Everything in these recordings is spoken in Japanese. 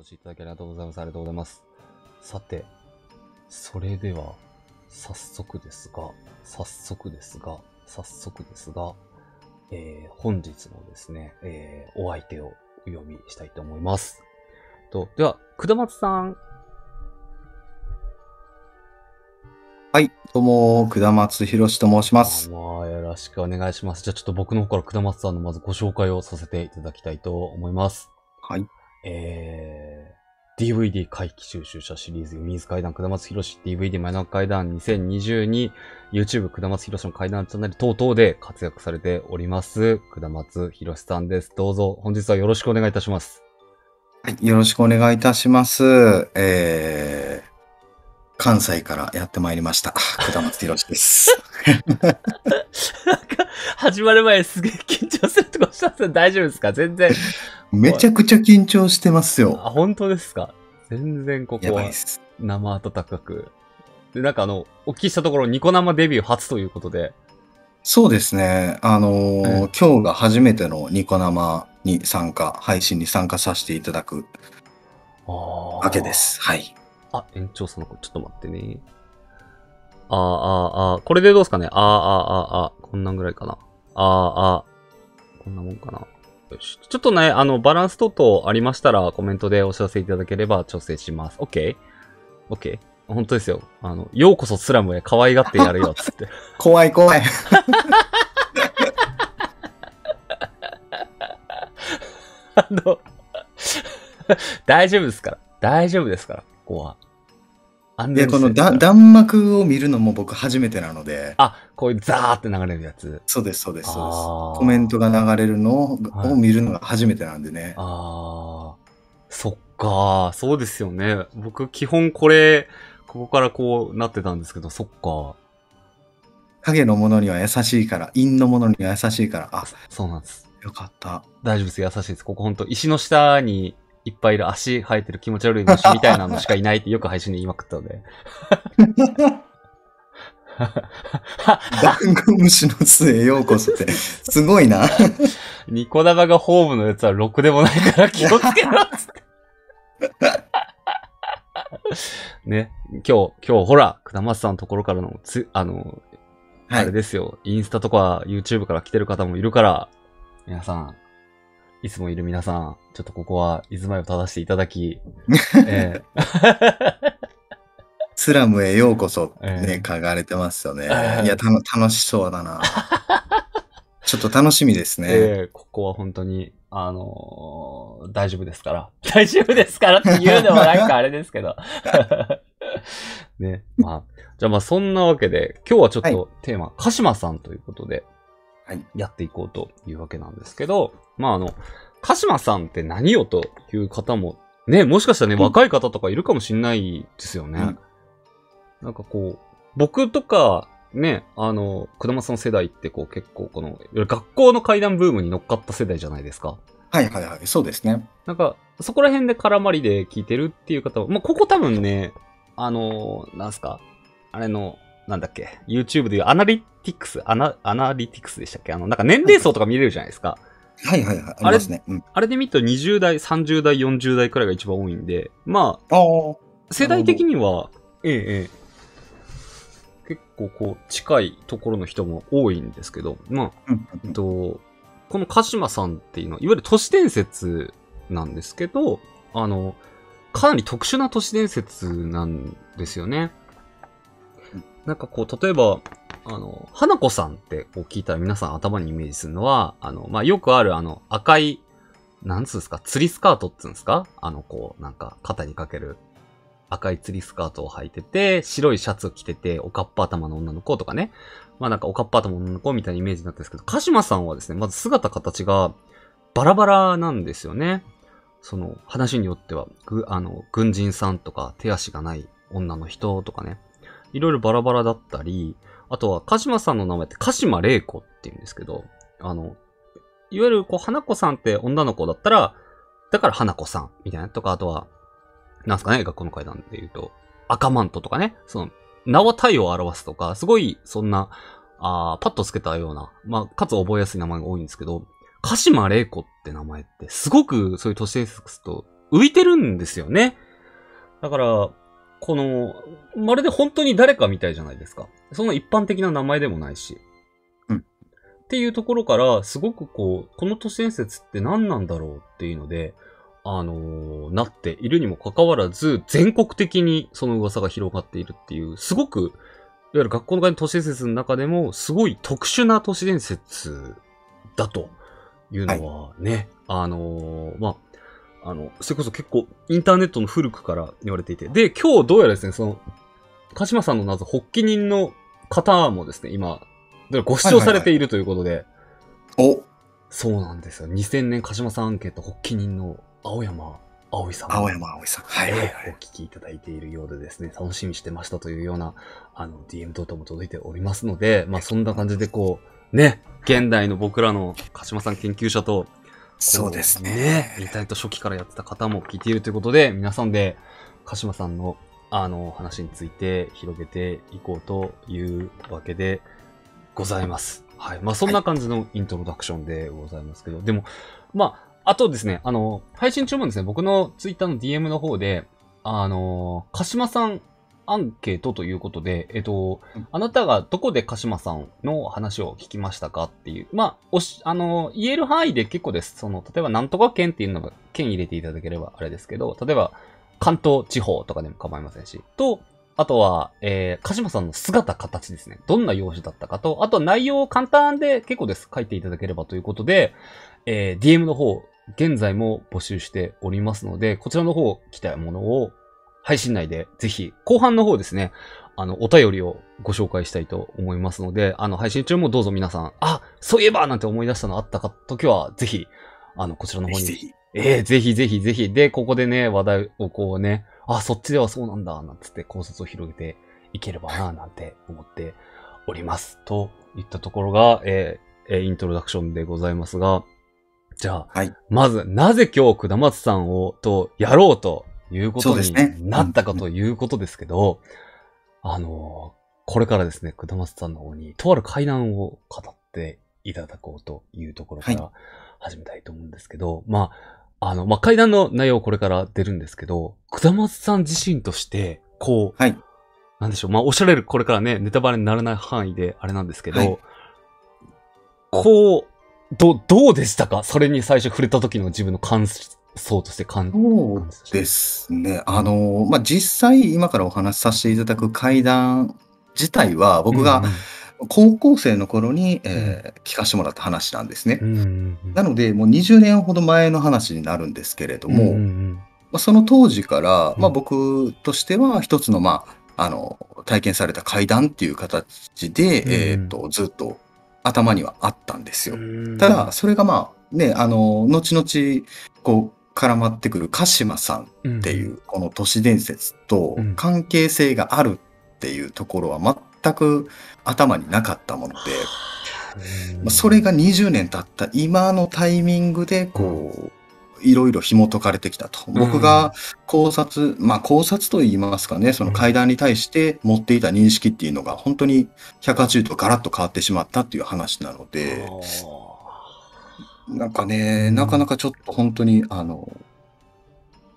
越しいただきありがとうございます。ありがとうございます。さて、それでは、早速ですが、早速ですが、早速ですが、えー、本日のですね、えー、お相手をお読みしたいと思います。と、では、くだまつさん。はい、どうも、くだまつひろしと申します。まあ、よろしくお願いします。じゃあ、ちょっと僕の方からくだまつさんのまずご紹介をさせていただきたいと思います。はい。えー、DVD 回帰収集者シリーズ、水階段、下松し、DVD 真中階段2022、YouTube 下松しの階段チャンネル等々で活躍されております、下松しさんです。どうぞ、本日はよろしくお願いいたします。はい、よろしくお願いいたします。えー、関西からやってまいりました。下松しです。なんか、始まる前すげえ緊張するとかしたんです大丈夫ですか全然。めちゃくちゃ緊張してますよ。あ、本当ですか全然ここは生温かく。で、なんかあの、お聞きしたところ、ニコ生デビュー初ということで。そうですね。あのー今日が初めてのニコ生に参加、配信に参加させていただくわけです。はい。あ、園長さんの子、ちょっと待ってね。あーあーあー。これでどうすかねあーあーあーあー。こんなんぐらいかな。あーあー。こんなもんかな。よし。ちょっとね、あの、バランス等々ありましたら、コメントでお知らせいただければ調整します。OK?OK?、OK? OK? 本当ですよ。あの、ようこそスラムへ可愛がってやるよ、つって。怖い怖い。あの、大丈夫ですから。大丈夫ですから、ここは。安全で、この弾幕を見るのも僕初めてなので。あ、こういうザーって流れるやつ。そうです、そうです、そうです。コメントが流れるのを見るのが初めてなんでね。ああ、そっか、そうですよね。僕、基本これ、ここからこうなってたんですけど、そっか。影のものには優しいから、陰のものには優しいから。あ、そうなんです。よかった。大丈夫です、優しいです。ここ本当石の下にいっぱいいる足生えてる気持ち悪い虫みたいなのしかいないってよく配信で言いまくったので。ダンゴムシの杖へようこそって、すごいな。ニコ生がホームのやつはろくでもないから気をつけろっって。ね、今日、今日ほら、くだまさんのところからのつ、あの、はい、あれですよ、インスタとか YouTube から来てる方もいるから、皆さん、いつもいる皆さん、ちょっとここは、いずまいを正していただき、えー、スラムへようこそ、ね、書かれてますよね。いや、たの楽しそうだな。ちょっと楽しみですね。えー、ここは本当に、あのー、大丈夫ですから。大丈夫ですからって言うのもなんかあれですけど。ね、まあ、じゃあまあそんなわけで、今日はちょっとテーマ、はい、鹿島さんということで、やっていこうというわけなんですけど、まああの、鹿島さんって何よという方も、ね、もしかしたらね、うん、若い方とかいるかもしんないですよね。うん、なんかこう、僕とか、ね、あの、くだまさんの世代ってこう結構この、学校の階段ブームに乗っかった世代じゃないですか。はいはいはい、そうですね。なんか、そこら辺で絡まりで聞いてるっていう方は、まあ、ここ多分ね、あの、なんすか、あれの、なんだっけ、YouTube でいうアナリティクス、アナ、アナリティクスでしたっけあの、なんか年齢層とか見れるじゃないですか。はいはいはい。ありますね。うん、あれで見ると20代、30代、40代くらいが一番多いんで、まあ、あ世代的には、ええ、ええ。結構こう、近いところの人も多いんですけど、まあ、えっと、この鹿島さんっていうのは、いわゆる都市伝説なんですけど、あの、かなり特殊な都市伝説なんですよね。なんかこう、例えば、あの、花子さんってこう聞いたら皆さん頭にイメージするのは、あの、まあ、よくあるあの赤い、なんつうんすか、釣りスカートっつうんすかあの、こう、なんか肩にかける赤い釣りスカートを履いてて、白いシャツを着てて、おかっぱ頭の女の子とかね。まあなんかおかっぱ頭の女の子みたいなイメージになったんですけど、鹿島さんはですね、まず姿形がバラバラなんですよね。その話によっては、ぐ、あの、軍人さんとか手足がない女の人とかね。いろいろバラバラだったり、あとは、鹿島さんの名前って鹿島玲子って言うんですけど、あの、いわゆるこう、花子さんって女の子だったら、だから花子さんみたいなとか、あとは、なんすかね、学校の階段で言うと、赤マントとかね、その、名は体を表すとか、すごい、そんな、あパッとつけたような、まあ、かつ覚えやすい名前が多いんですけど、鹿島玲子って名前って、すごくそういう都市伝説と浮いてるんですよね。だから、この、まるで本当に誰かみたいじゃないですか。その一般的な名前でもないし。うん。っていうところから、すごくこう、この都市伝説って何なんだろうっていうので、あのー、なっているにもかかわらず、全国的にその噂が広がっているっていう、すごく、いわゆる学校の会の都市伝説の中でも、すごい特殊な都市伝説だというのはね、はい、あのー、まあ、あの、それこそ結構インターネットの古くから言われていて。で、今日どうやらですね、その、鹿島さんの謎、発起人の方もですね、今、ご視聴されているということで。おそうなんですよ。2000年鹿島さんアンケート発起人の青山葵さん。青山葵さん。はい、はい、お聞きいただいているようでですね、楽しみしてましたというような、あの、DM 等々も届いておりますので、まあそんな感じでこう、ね、現代の僕らの鹿島さん研究者とそうですね。リタイト初期からやってた方も聞いているということで、皆さんで鹿島さんのあの話について広げていこうというわけでございます。はい。まあそんな感じのイントロダクションでございますけど、でも、まあ、あとですね、あの、配信中もですね、僕のツイッターの DM の方で、あの、鹿島さんアンケートということで、えっと、あなたがどこで鹿島さんの話を聞きましたかっていう、まあ、おし、あの、言える範囲で結構です。その、例えばなんとか県っていうのが、県入れていただければあれですけど、例えば、関東地方とかでも構いませんし、と、あとは、えー、鹿島さんの姿、形ですね。どんな用紙だったかと、あとは内容を簡単で結構です。書いていただければということで、えー、DM の方、現在も募集しておりますので、こちらの方来たものを配信内で、ぜひ、後半の方ですね、あの、お便りをご紹介したいと思いますので、あの、配信中もどうぞ皆さん、あ、そういえばなんて思い出したのあったか、時は、ぜひ、あの、こちらの方に。ぜひ。ええー、ぜひぜひぜひ。で、ここでね、話題をこうね、あ、そっちではそうなんだ、なんつって考察を広げていければな、なんて思っております。といったところが、えー、イントロダクションでございますが、じゃあ、はい、まず、なぜ今日、くだまつさんを、と、やろうということになったかということですけど、あの、これからですね、下松さんの方に、とある会談を語っていただこうというところから始めたいと思うんですけど、はい、まあ、あの、まあ、会談の内容これから出るんですけど、下松さん自身として、こう、はい、なんでしょう、まあ、おっしゃれるこれからね、ネタバレにならない範囲であれなんですけど、はい、こう、ど、どうでしたかそれに最初触れた時の自分の感そうとして感じですね。あの、まあ、実際今からお話しさせていただく会談自体は僕が高校生の頃に、うんえー、聞かせてもらった話なんですね、うんうんうん。なのでもう20年ほど前の話になるんですけれども、うんうんまあ、その当時から、まあ、僕としては一つの,、まあ、あの体験された会談っていう形で、うん、えーとずっと頭にはあったんですよ。ただそれがまあね、あの、後々、こう、絡まってくる鹿島さんっていうこの都市伝説と関係性があるっていうところは全く頭になかったもので、まそれが20年経った今のタイミングでこう、いろいろ紐解かれてきたと。僕が考察、まあ考察と言いますかね、その階段に対して持っていた認識っていうのが本当に180度ガラッと変わってしまったっていう話なので、なんかね、なかなかちょっと本当に、あの、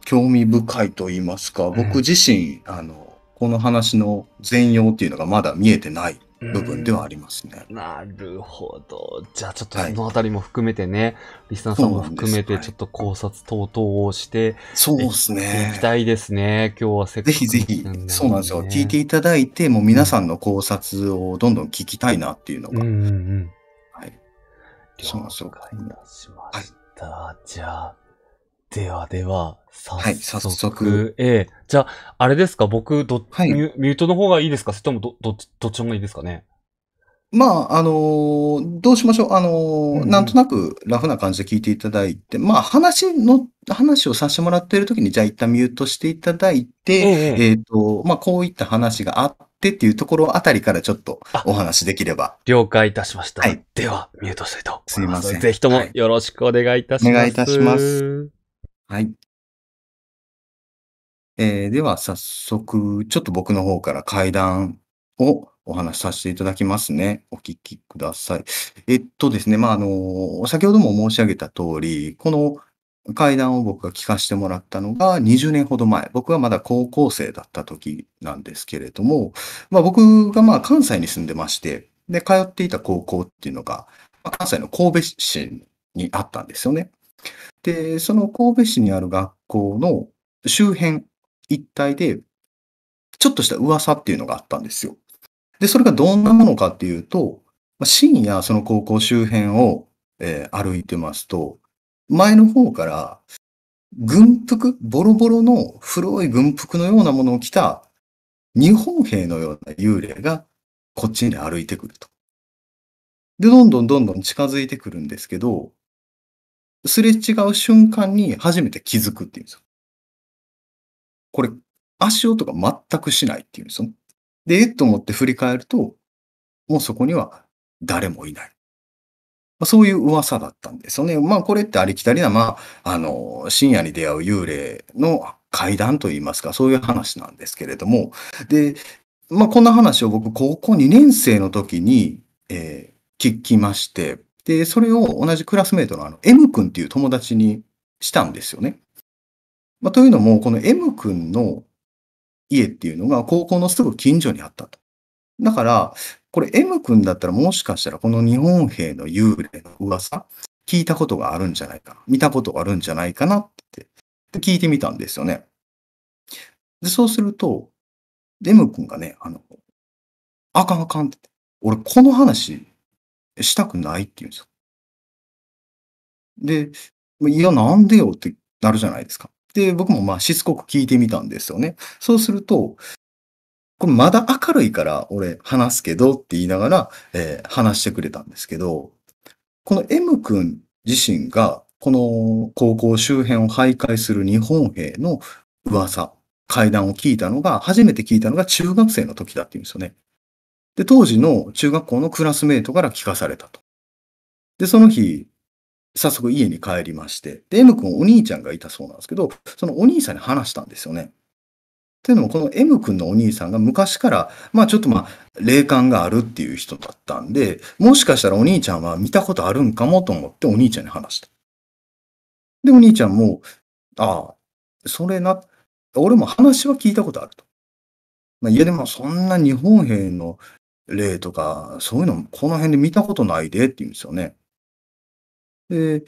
興味深いと言いますか、僕自身、あの、この話の全容っていうのがまだ見えてない部分ではありますね。なるほど。じゃあちょっとそのあたりも含めてね、はい、リスナーさんも含めてちょっと考察等々をして、そうですね。いきたいですね。今日はせっかく、ね、ぜひぜひ、そうなんですよ。聞いていただいて、もう皆さんの考察をどんどん聞きたいなっていうのが。うんうんうんそうそうしました。はい、じゃあ、ではでは、早速。はい、早速。ええー、じゃあ、あれですか僕、ど、はい、ミュートの方がいいですかそれともど、ど、どっちもいいですかねまあ、あの、どうしましょう。あの、うんなんとなくラフな感じで聞いていただいて、まあ、話の、話をさせてもらっているときに、じゃあ一旦ミュートしていただいて、えええっと、まあ、こういった話があってっていうところあたりからちょっとお話できれば了解いたしました。はいでは、ミュートしたいと思います。すいませんぜひともよろしくお願いいたします。はいお願いいたします。はい。えーでは、早速、ちょっと僕の方から階段をお話しさせていただきますね。お聞きください。えっとですね、まあ、あの、先ほども申し上げた通り、この会談を僕が聞かせてもらったのが20年ほど前、僕はまだ高校生だった時なんですけれども、まあ、僕がまあ関西に住んでまして、で、通っていた高校っていうのが、まあ、関西の神戸市にあったんですよね。で、その神戸市にある学校の周辺一帯で、ちょっとした噂っていうのがあったんですよ。で、それがどんなものかっていうと、深夜その高校周辺を、えー、歩いてますと、前の方から、軍服、ボロボロの古い軍服のようなものを着た日本兵のような幽霊がこっちに歩いてくると。で、どんどんどんどん近づいてくるんですけど、すれ違う瞬間に初めて気づくっていうんですよ。これ、足音が全くしないっていうんですよ。で、えっと思って振り返ると、もうそこには誰もいない。まそういう噂だったんですよね。まあこれってありきたりな、まあ、あの、深夜に出会う幽霊の階段といいますか、そういう話なんですけれども。で、まあこんな話を僕、高校2年生の時に、えー、聞きまして、で、それを同じクラスメートのあの M 君っていう友達にしたんですよね。まあ、というのも、この M 君の家っていうのが高校のすぐ近所にあったと。だから、これ M 君だったらもしかしたらこの日本兵の幽霊の噂、聞いたことがあるんじゃないかな、見たことがあるんじゃないかなって聞いてみたんですよね。で、そうすると、M 君がね、あの、あかんあかんって。俺、この話、したくないって言うんですよ。で、いや、なんでよってなるじゃないですか。で、僕もまあしつこく聞いてみたんですよね。そうすると、これまだ明るいから俺話すけどって言いながら、えー、話してくれたんですけど、この M 君自身がこの高校周辺を徘徊する日本兵の噂、会談を聞いたのが、初めて聞いたのが中学生の時だって言うんですよね。で、当時の中学校のクラスメイトから聞かされたと。で、その日、早速家に帰りまして、で、M 君お兄ちゃんがいたそうなんですけど、そのお兄さんに話したんですよね。っていうのも、この M 君のお兄さんが昔から、まあちょっとまあ、霊感があるっていう人だったんで、もしかしたらお兄ちゃんは見たことあるんかもと思ってお兄ちゃんに話した。で、お兄ちゃんも、ああ、それな、俺も話は聞いたことあると。まあ、いやでもそんな日本兵の霊とか、そういうのこの辺で見たことないでって言うんですよね。で、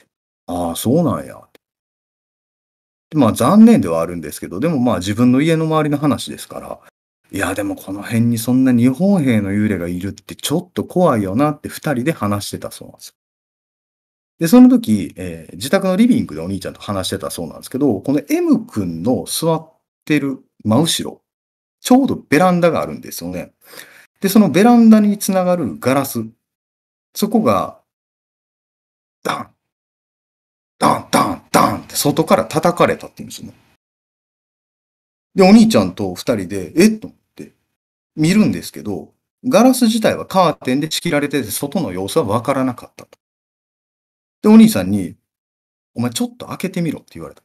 ああ、そうなんや。まあ残念ではあるんですけど、でもまあ自分の家の周りの話ですから、いや、でもこの辺にそんな日本兵の幽霊がいるってちょっと怖いよなって二人で話してたそうなんですよ。で、その時、えー、自宅のリビングでお兄ちゃんと話してたそうなんですけど、この M 君の座ってる真後ろ、ちょうどベランダがあるんですよね。で、そのベランダにつながるガラス、そこが、ダンダンダンダンって外から叩かれたって言うんですよね。で、お兄ちゃんと二人で、えっと思って見るんですけど、ガラス自体はカーテンで仕切られてて、外の様子はわからなかったと。で、お兄さんに、お前ちょっと開けてみろって言われた。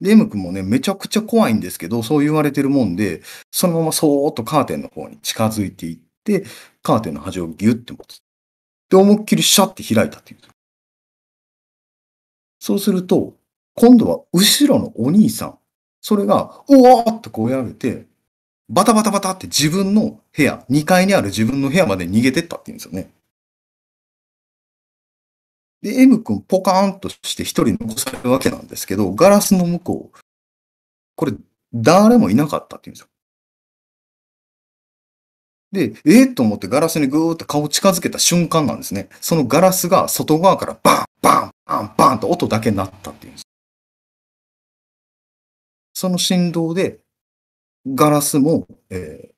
で、M 君もね、めちゃくちゃ怖いんですけど、そう言われてるもんで、そのままそーっとカーテンの方に近づいていって、カーテンの端をギュッて持つ。で、思いっきりシャッて開いたって言う。そうすると、今度は後ろのお兄さん、それが、おおってこうやめて、バタバタバタって自分の部屋、2階にある自分の部屋まで逃げてったって言うんですよね。で、M 君ポカーンとして一人残されるわけなんですけど、ガラスの向こう、これ誰もいなかったって言うんですよ。で、ええー、と思ってガラスにぐーって顔近づけた瞬間なんですね。そのガラスが外側からバンバンバンバンと音だけ鳴ったっていうんです。その振動で、ガラスも、えー、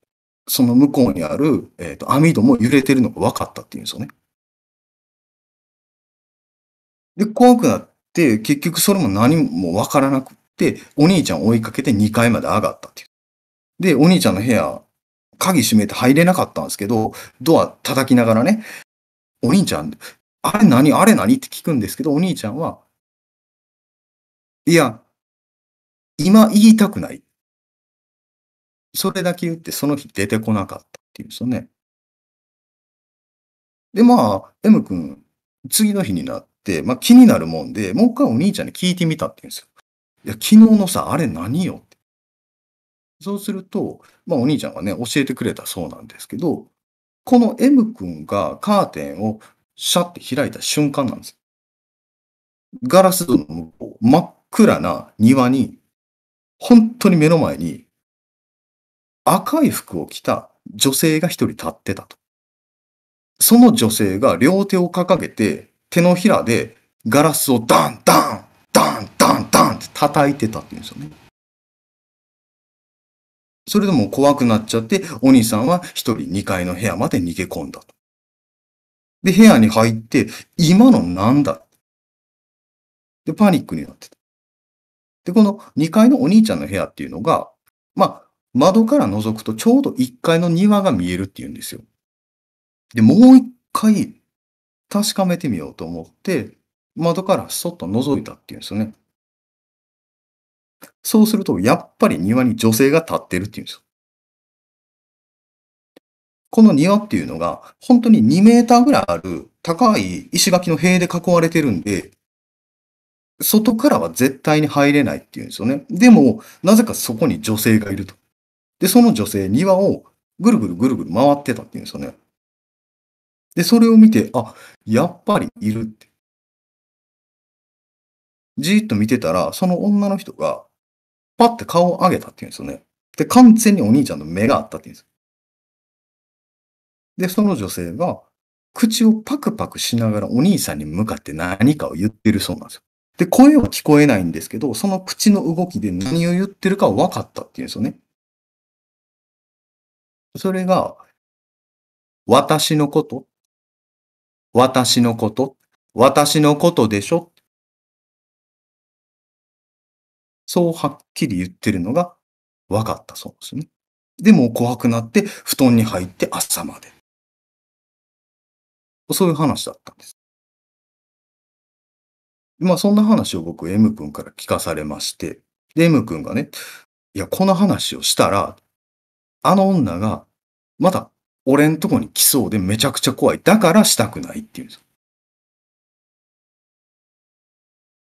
その向こうにある、えーと、と網戸も揺れてるのが分かったっていうんですよね。で、怖くなって、結局それも何も分からなくって、お兄ちゃんを追いかけて2階まで上がったっていう。で、お兄ちゃんの部屋、鍵閉めて入れなかったんですけど、ドア叩きながらね、お兄ちゃん、あれ何あれ何って聞くんですけど、お兄ちゃんは、いや、今言いたくない。それだけ言ってその日出てこなかったっていうんですよね。で、まあ、M 君、次の日になって、まあ気になるもんで、もう一回お兄ちゃんに聞いてみたって言うんですよ。いや、昨日のさ、あれ何よって。そうすると、まあお兄ちゃんがね、教えてくれたそうなんですけど、この M 君がカーテンをシャって開いた瞬間なんですよ。ガラス戸の向こう、真っ暗な庭に、本当に目の前に、赤い服を着た女性が一人立ってたと。その女性が両手を掲げて、手のひらでガラスをダンダンダンダンダンって叩いてたって言うんですよね。それでも怖くなっちゃって、お兄さんは一人2階の部屋まで逃げ込んだと。で、部屋に入って、今のなんだで、パニックになってた。で、この2階のお兄ちゃんの部屋っていうのが、まあ、窓から覗くとちょうど1階の庭が見えるっていうんですよ。で、もう1回確かめてみようと思って、窓からそっと覗いたっていうんですよね。そうすると、やっぱり庭に女性が立ってるっていうんですよ。この庭っていうのが、本当に2メーターぐらいある高い石垣の塀で囲われてるんで、外からは絶対に入れないっていうんですよね。でも、なぜかそこに女性がいると。で、その女性、庭をぐるぐるぐるぐる回ってたっていうんですよね。で、それを見て、あ、やっぱりいるって。じーっと見てたら、その女の人が、パッて顔を上げたっていうんですよね。で、完全にお兄ちゃんの目があったっていうんです。で、その女性が、口をパクパクしながらお兄さんに向かって何かを言ってるそうなんですよ。で、声は聞こえないんですけど、その口の動きで何を言ってるか分かったっていうんですよね。それが、私のこと、私のこと、私のことでしょ。そうはっきり言ってるのが分かったそうですね。で、も怖くなって、布団に入って朝まで。そういう話だったんです。まあそんな話を僕 M 君から聞かされまして、で M 君がね、いや、この話をしたら、あの女が、また俺んとこに来そうでめちゃくちゃ怖い。だからしたくないっていうんです。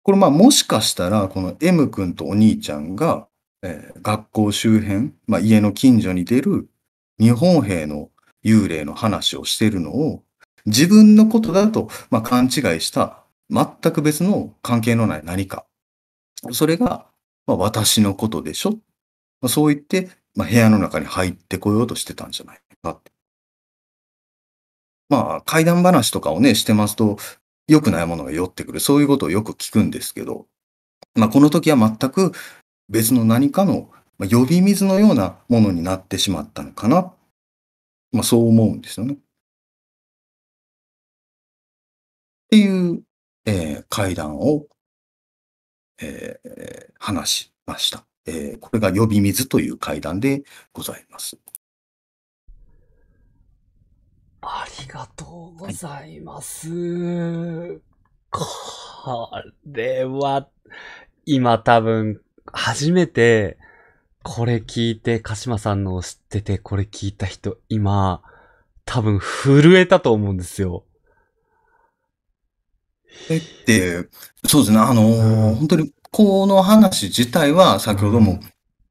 これまあもしかしたら、この M 君とお兄ちゃんが、えー、学校周辺、まあ家の近所に出る日本兵の幽霊の話をしてるのを、自分のことだと、まあ、勘違いした全く別の関係のない何か。それが、まあ、私のことでしょ。まあ、そう言って、まあ、部屋の中に入ってこようとしてたんじゃないかって。まあ、怪談話とかをね、してますと、良くないものが寄ってくる。そういうことをよく聞くんですけど、まあ、この時は全く別の何かの呼び水のようなものになってしまったのかな。まあ、そう思うんですよね。っていう、えー、会談を、えー、話しました。えー、これが呼び水という会談でございます。ありがとうございます。はい、これは、今多分、初めて、これ聞いて、鹿島さんのを知ってて、これ聞いた人、今、多分震えたと思うんですよ。えって、そうですね、あのー、本当にこの話自体は先ほども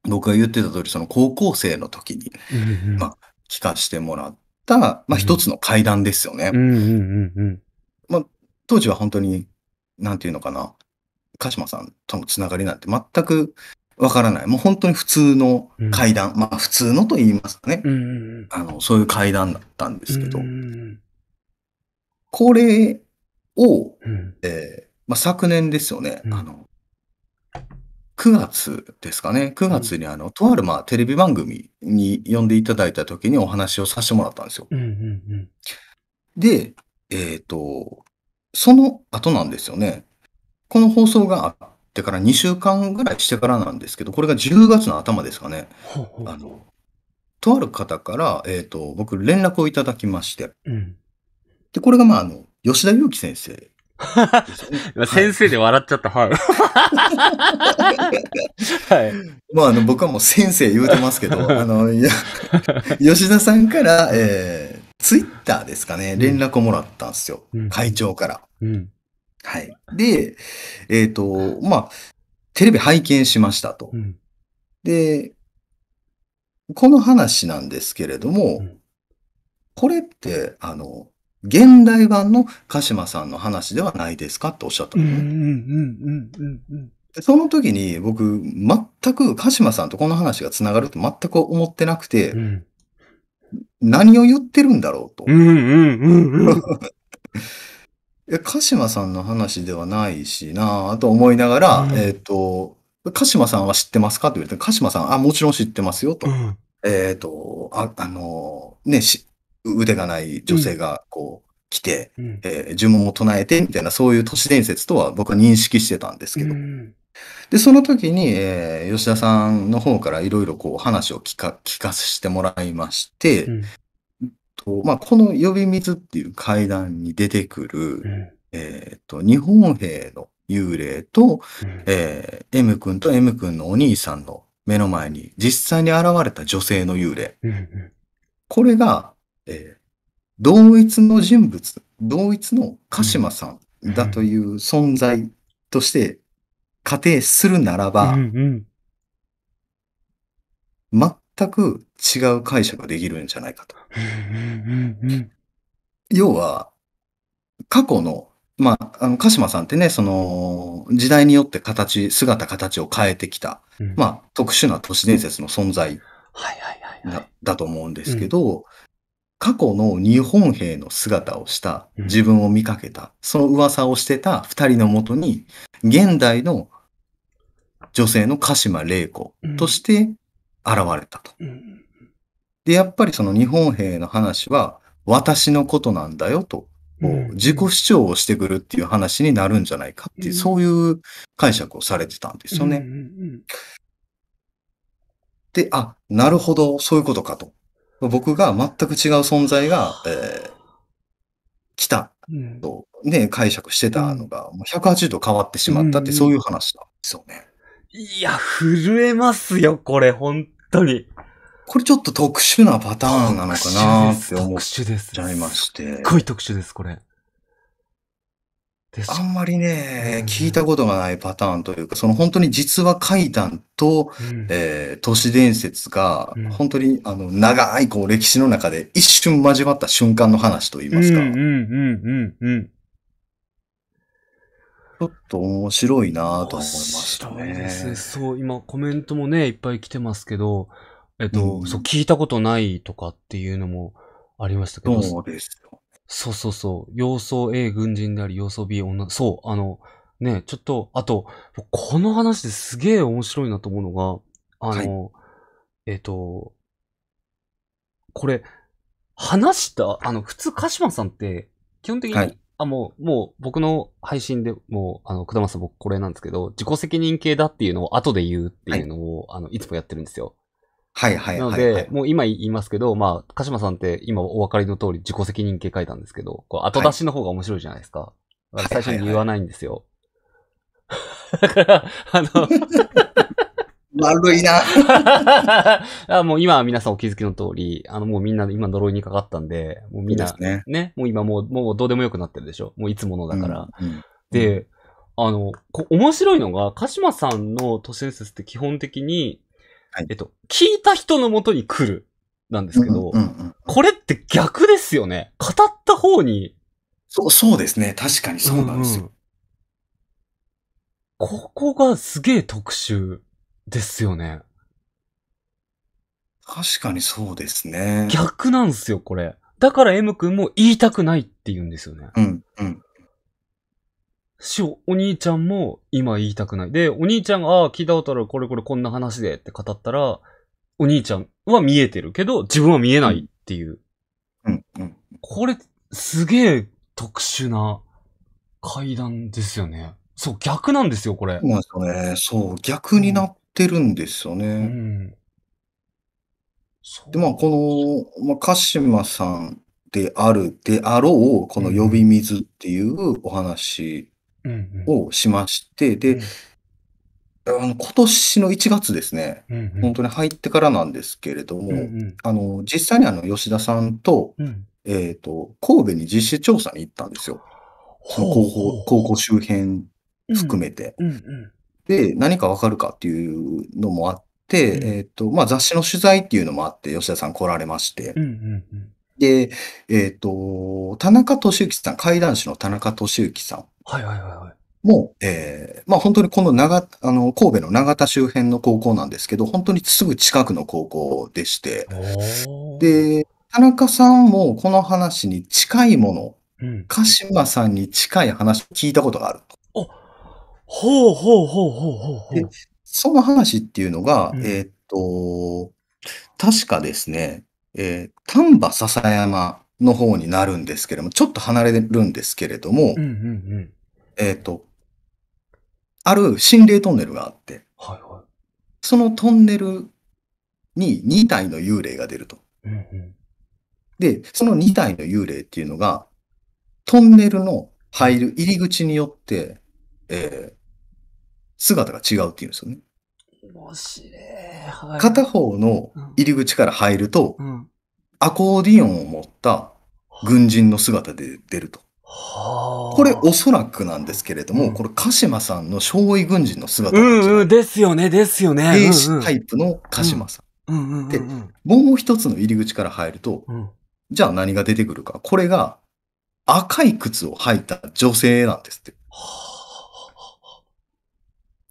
僕が言ってた通り、その高校生の時に、うんうん、まあ、聞かしてもらった、まあ、一つの会談ですよね。まあ、当時は本当に、なんていうのかな、鹿島さんとのつながりなんて全くわからない。もう本当に普通の会談、うん、まあ普通のと言いますかね、うんうんあの、そういう会談だったんですけど、うんうん、これを、うん、えー、まあ、昨年ですよね、うん、あの、9月ですかね、9月にあの、とあるまあテレビ番組に呼んでいただいた時にお話をさせてもらったんですよ。うんうんうん、で、えっ、ー、と、その後なんですよね。この放送があってから2週間ぐらいしてからなんですけど、これが10月の頭ですかね。ほうほうあのとある方から、えっ、ー、と、僕連絡をいただきまして。うん、で、これがまあ、あの、吉田裕樹先生 先生で笑っちゃった。はい。まあ、あの、僕はもう先生言うてますけど、あの、いや、吉田さんから、えー、ツイッターですかね、連絡をもらったんですよ。うん、会長から、うん。はい。で、えっ、ー、と、まあ、テレビ拝見しましたと、うん。で、この話なんですけれども、これって、あの、現代版の鹿島さんの話ではないですかっておっしゃったのね。その時に僕、全く鹿島さんとこの話が繋がると全く思ってなくて、うん、何を言ってるんだろうと。鹿島さんの話ではないしなぁと思いながら、うん、えっ、と、鹿島さんは知ってますかって言われて、鹿島さん、あ、もちろん知ってますよと。うん、えっ、と、あ、あのー、ね、し、腕がない女性がこう来て、うん、えー、呪文を唱えてみたいなそういう都市伝説とは僕は認識してたんですけど、うん、でその時に、えー、吉田さんの方からいろいろこう話を聞か聞かせてもらいまして、うんとまあ、この「呼び水」っていう階段に出てくる、うん、えと、日本兵の幽霊と、うん、えー、M 君と M 君のお兄さんの目の前に実際に現れた女性の幽霊、これがえー、同一の人物、同一の鹿島さんだという存在として仮定するならば、うんうん、全く違う解釈ができるんじゃないかと。うんうんうん、要は、過去の、まあ、あの、鹿島さんってね、その、時代によって形、姿形を変えてきた、うん、まあ、特殊な都市伝説の存在はいはいはいはい、だと思うんですけど、過去の日本兵の姿をした自分を見かけた、その噂をしてた二人のもとに、現代の女性の鹿島玲子として現れたと。で、やっぱりその日本兵の話は私のことなんだよと、自己主張をしてくるっていう話になるんじゃないかっていう、そういう解釈をされてたんですよね。で、あ、なるほど、そういうことかと。僕が全く違う存在が、えー、来たと、ね、解釈してたのが、もう180度変わってしまったって、そういう話だ。そうね。いや、震えますよ、これ、本当に。これちょっと特殊なパターンなのかなって思っちゃいまして。すすっごい特殊です、これ。あんまりね、聞いたことがないパターンというか、その本当に実話怪談と、うん、えー、都市伝説が、本当にあの長いこう歴史の中で一瞬交わった瞬間の話といいますか。うんうんうんうん、ちょっと面白いなと思いましたね。ですね。そう、今コメントもね、いっぱい来てますけど、えっと、うん、そう、聞いたことないとかっていうのもありましたけど。そうですそうそうそう。要素 A 軍人であり、要素 B 女、そう、あの、ね、ちょっと、あと、この話ですげえ面白いなと思うのが、あの、はい、えっ、ー、と、これ、話した、あの、普通、鹿島さんって、基本的に、はい、あ、もう、もう、僕の配信でもう、あの、くだまさん僕これなんですけど、自己責任系だっていうのを後で言うっていうのを、はい、あの、いつもやってるんですよ。はいはいはい、なので、もう今言いますけど、まあ、鹿島さんって今お分かりの通り自己責任系書いたんですけど、こう後出しの方が面白いじゃないですか。はい、最初に言わないんですよ。だから、あの 悪いな。あもう今は皆さんお気づきの通り、あのもうみんな今呪いにかかったんで、もうみんな、ね、ね、もう今もう、もうどうでもよくなってるでしょ。もういつものだから。うんうん、で、あの、面白いのが、鹿島さんの都市伝説って基本的に、はい、えっと、聞いた人のもとに来る、なんですけど、うんうんうんこれって逆ですよね。語った方に。そう、そうですね。確かにそうなんですよ。うんうん、ここがすげえ特殊ですよね。確かにそうですね。逆なんですよ、これ。だから M 君も言いたくないって言うんですよね。うん、うん、しお、お兄ちゃんも今言いたくない。で、お兄ちゃんが、ああ、聞いたことある、これこれこんな話でって語ったら、お兄ちゃんは見えてるけど、自分は見えないっていう。うん、うん。これ、すげえ特殊な階段ですよね。そう、逆なんですよ、これ。そうなんですよね。そう、逆になってるんですよね。うん。で、まあ、この、まあ、鹿島さんである、であろう、この呼び水っていうお話をしまして、で、あの、今年の1月ですね、ん本当に入ってからなんですけれども、あの、実際にあの、吉田さんと、えっ、と、神戸に実施調査に行ったんですよ。その高校、高校周辺含めて。で、何かわかるかっていうのもあって、えっ、と、まあ、雑誌の取材っていうのもあって、吉田さん来られまして、で、えっ、と、田中俊之さん、怪談師の田中俊之さんはいはいはいはい。もう、えー、まあ本当にこの長、あの、神戸の長田周辺の高校なんですけど、本当にすぐ近くの高校でして、で、田中さんもこの話に近いもの、うん、鹿島さんに近い話聞いたことがあるあ、ほうほうほうほうほうほう。で、その話っていうのが、うん、えー、っと、確かですね、えー、丹波篠山の方になるんですけれども、ちょっと離れるんですけれども、うんうんうんえっ、ー、と、ある心霊トンネルがあって、はいはい、そのトンネルに2体の幽霊が出ると、うんうん。で、その2体の幽霊っていうのが、トンネルの入る入り口によって、えー、姿が違うっていうんですよね。面白い。はい、片方の入り口から入ると、うんうん、アコーディオンを持った軍人の姿で出ると。これおそらくなんですけれども、うん、これ鹿島さんの少尉軍人の姿なんですよ、うんうん、ですよね、ですよね。兵士タイプの鹿島さん。で、もう一つの入り口から入ると、うん、じゃあ何が出てくるか。これが赤い靴を履いた女性なんですって。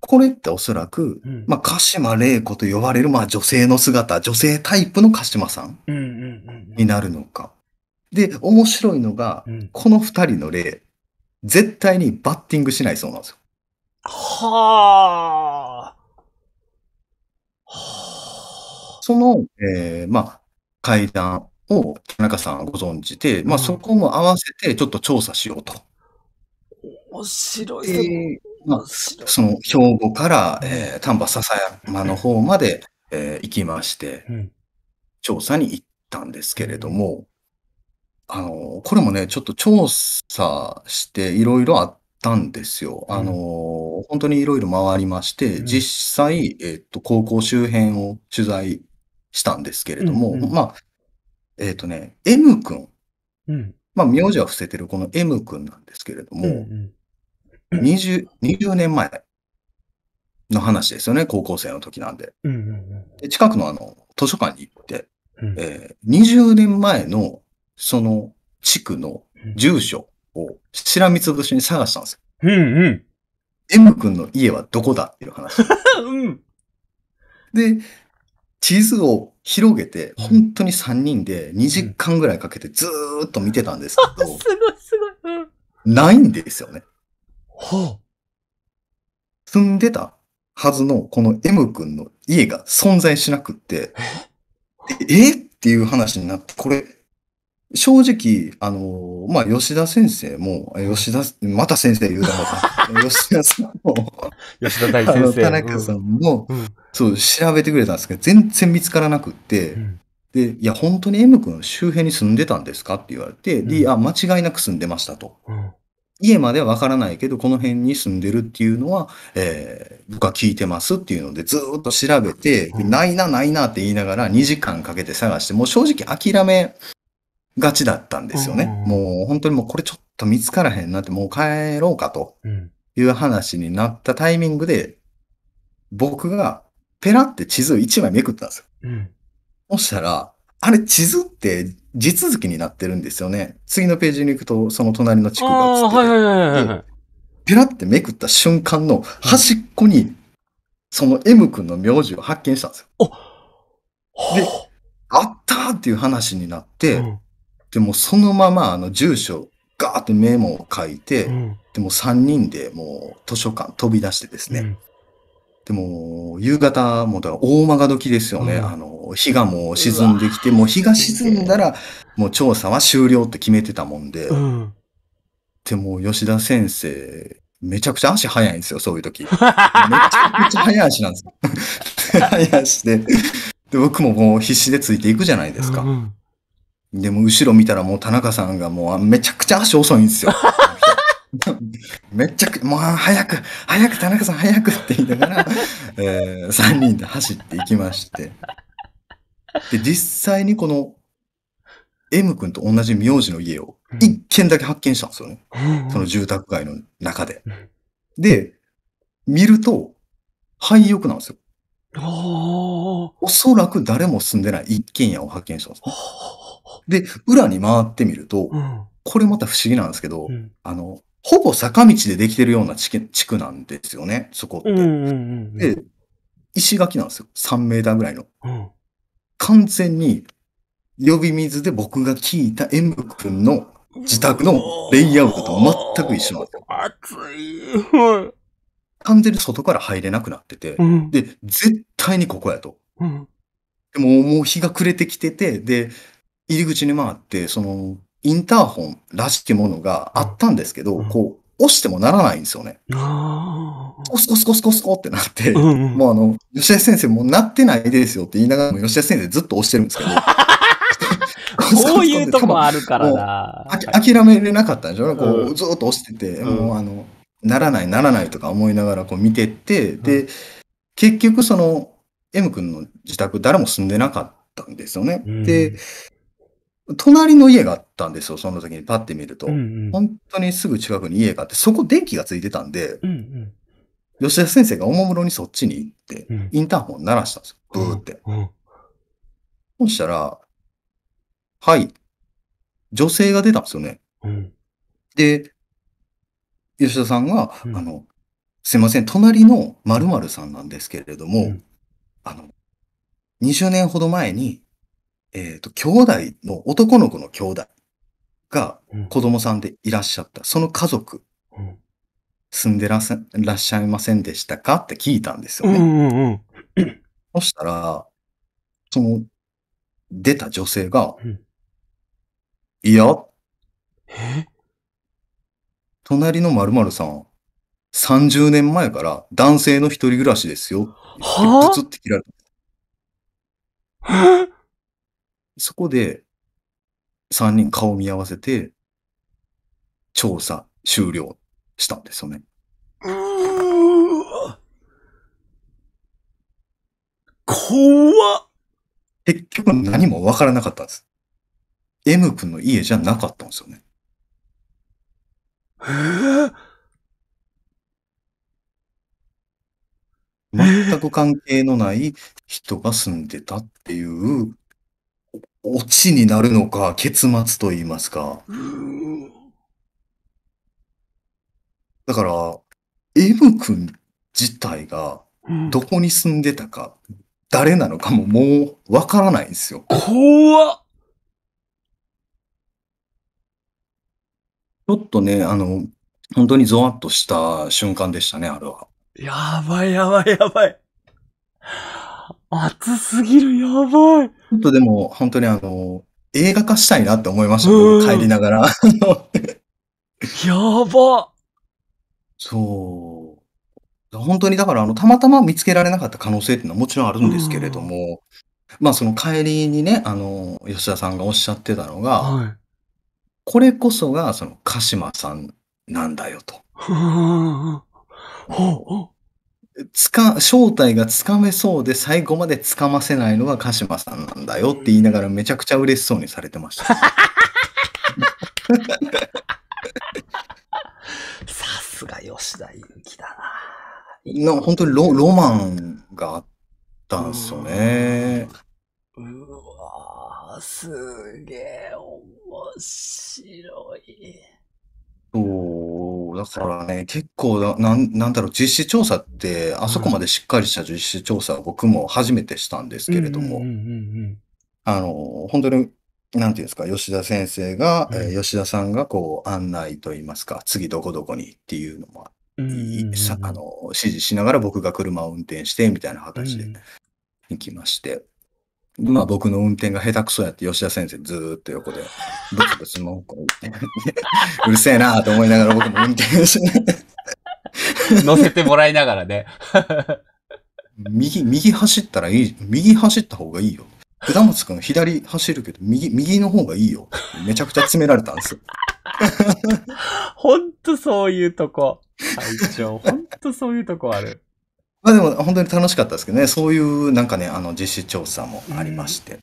これっておそらく、うん、まあ、鹿島玲子と呼ばれる、まあ、女性の姿、女性タイプの鹿島さんになるのか。で、面白いのが、うん、この二人の例、絶対にバッティングしないそうなんですよ。はあ。その、えー、まあ、階段を田中さんご存知で、まあ、そこも合わせてちょっと調査しようと。面白い。えー、まあ、その兵庫から、えー、丹波篠山の方まで、えー、行きまして、調査に行ったんですけれども、あの、これもね、ちょっと調査していろいろあったんですよ。あの、ん。当にいろいろ回りましうて、ん。実際、えっと、高校周辺を取材したんですけれども、うん。まあ、えっとね、M 君、うん。ま、名字は伏せてるこの M 君なんですけれどうんも、うん。20、20年前の話ですよね、高校生の時なんで。うんうんうん。で、近くのあの、図書館に行って、うん。ええ、20年前のその地区の住所をしらみつぶしに探したんですよ。うんうん。M 君の家はどこだっていう話。うん。で、地図を広げて、本当に3人で2時間ぐらいかけてずーっと見てたんですけど。すごいすごい、ないんですよね。はあ、住んでたはずのこの M 君の家が存在しなくって、ええっていう話になって、これ、正直、あのー、まあ、吉田先生も、吉田、また先生言うだろうな。吉田さんも、吉田大先生。田中さんも、うん、そう、調べてくれたんですけど、全然見つからなくって、うん、で、いや、本当に M 君周辺に住んでたんですかって言われて、うん、で、あ、間違いなく住んでましたと。家まではわからないけど、この辺に住んでるっていうのは、えー、僕は聞いてますっていうので、ずっと調べて、ないな、ないなって言いながら2時間かけて探して、もう正直諦めがちだったんですよね。もう本当にもうこれちょっと見つからへんなって、もう帰ろうかという話になったタイミングで、僕がペラって地図を1枚めくったんですよ。うん、そしたら、あれ地図って地続きになってるんですよね。次のページに行くと、その隣の地区が映ってはいはいはい、ペラってめくった瞬間の端っこに、その M 君の名字を発見したんですよ。うん、で、あったーっていう話になって、うんでもそのままあの住所、ガーってメモを書いて、うん、でも3人でもう図書館飛び出してですね。うん、でも、夕方もだから大間が時ですよね。うん、あの、日がもう沈んできて、うもう日が沈んだら、もう調査は終了って決めてたもんで、でも吉田先生、めちゃくちゃ足速いんですよ、そういう時。めちゃくちゃ速い足なんですよ。速足で。で、僕ももう必死でついていくじゃないですか。うん、でも後ろ見たらもう田中さんがもうめちゃくちゃ足遅いんですよ。めっちゃく、もう早く、早く田中さん早くって言いながら、えー、3人で走っていきまして。で、実際にこの M 君と同じ名字の家を1軒だけ発見したんですよね。その住宅街の中で。で、見ると、廃屋なんですよ。おそらく誰も住んでない一軒家を発見したんです。で、裏に回ってみると、うん、これまた不思議なんですけど、うん、あの、ほぼ坂道でできてるような地区なんですよね、そこって。うんうんうん、で、石垣なんですよ。3メーターぐらいの。うん、完全に、呼び水で僕が聞いた演武くんの自宅のレイアウトと全く一緒なんですよ。熱い。い。完全に外から入れなくなってて、うん、で、絶対にここやと。うん、でももう日が暮れてきてて、で、入り口に回って、その、インターホンらしきものがあったんですけど、うん、こう、押してもならないんですよね。ああ。コスコスコスコスコってなって、うんうん、もうあの、吉田先生もうなってないですよって言いながらも吉田先生ずっと押してるんですけど。こういうとこあるからな。諦めれなかったんでしょうね。こう、ずっと押してて、うん、もうあの、ならないならないとか思いながらこう見てって、うん、で、結局その、M 君の自宅誰も住んでなかったんですよね。で、隣の家があったんですよ、その時にパッて見ると。うんうん、本当にすぐ近くに家があって、そこ電気がついてたんで、うんうん、吉田先生がおもむろにそっちに行って、インターホン鳴らしたんですよ、ブーって。うんうん、そしたら、はい、女性が出たんですよね。で、吉田さんが、あの、すいません、隣の〇〇さんなんですけれども、あの、20年ほど前にえっ、ー、と、兄弟の、男の子の兄弟が子供さんでいらっしゃった。その家族、住んでららっしゃいませんでしたかって聞いたんですよね。そしたら、その、出た女性が、うん、いや、隣の〇〇さん、30年前から男性の一人暮らしですよ。はぁ、あ、って切られた。そこで三人顔見合わせて、調査終了したんですよね。うー怖っ結局何もわからなかったんです。M 君の家じゃなかったんですよね。えー、全く関係のない人が住んでたっていうオチになるのか、結末と言いますか。だから、M 君自体がどこに住んでたか、うん、誰なのかももうわからないんですよ。怖っちょっとね、あの、本当にゾワッとした瞬間でしたね、あれは。やばいやばいやばい。暑すぎる、やばい。ちょっとでも、本当にあの、映画化したいなって思いました、帰りながら。やばそう。本当にだから、あの、たまたま見つけられなかった可能性っていうのはもちろんあるんですけれども、うん、まあその帰りにね、あの、吉田さんがおっしゃってたのが、はい、これこそが、その、鹿島さんなんだよと。つか、正体がつかめそうで最後までつかませないのが鹿島さんなんだよって言いながらめちゃくちゃ嬉しそうにされてました。さすが吉田祐希だな。な本当にロロマンがあったんすよね。うわすげえ面白い。そだからね、結構な、なん、だろう、実施調査って、あそこまでしっかりした実施調査は僕も初めてしたんですけれども、あの、本当に、なんていうんですか、吉田先生が、うん。え吉田さんがこう案内といいますか、次どこどこにっていうのも、いいあの、指示しながら僕が車を運転してみたいな形で行きまして。まあ僕の運転が下手くそやって吉田先生ずーっと横でブツブツ文句を言ってうるせえなーと思いながら僕も運転し乗せてもらいながらね。右、右走ったらいい、右走った方がいいよ。下松くん左走るけど、右、右の方がいいよ。めちゃくちゃ詰められたんですよ。ほんとそういうとこ。会長、ほんとそういうとこある。まあでも本当に楽しかったですけどね、そういうなんかね、あの実施調査もありまして。うん、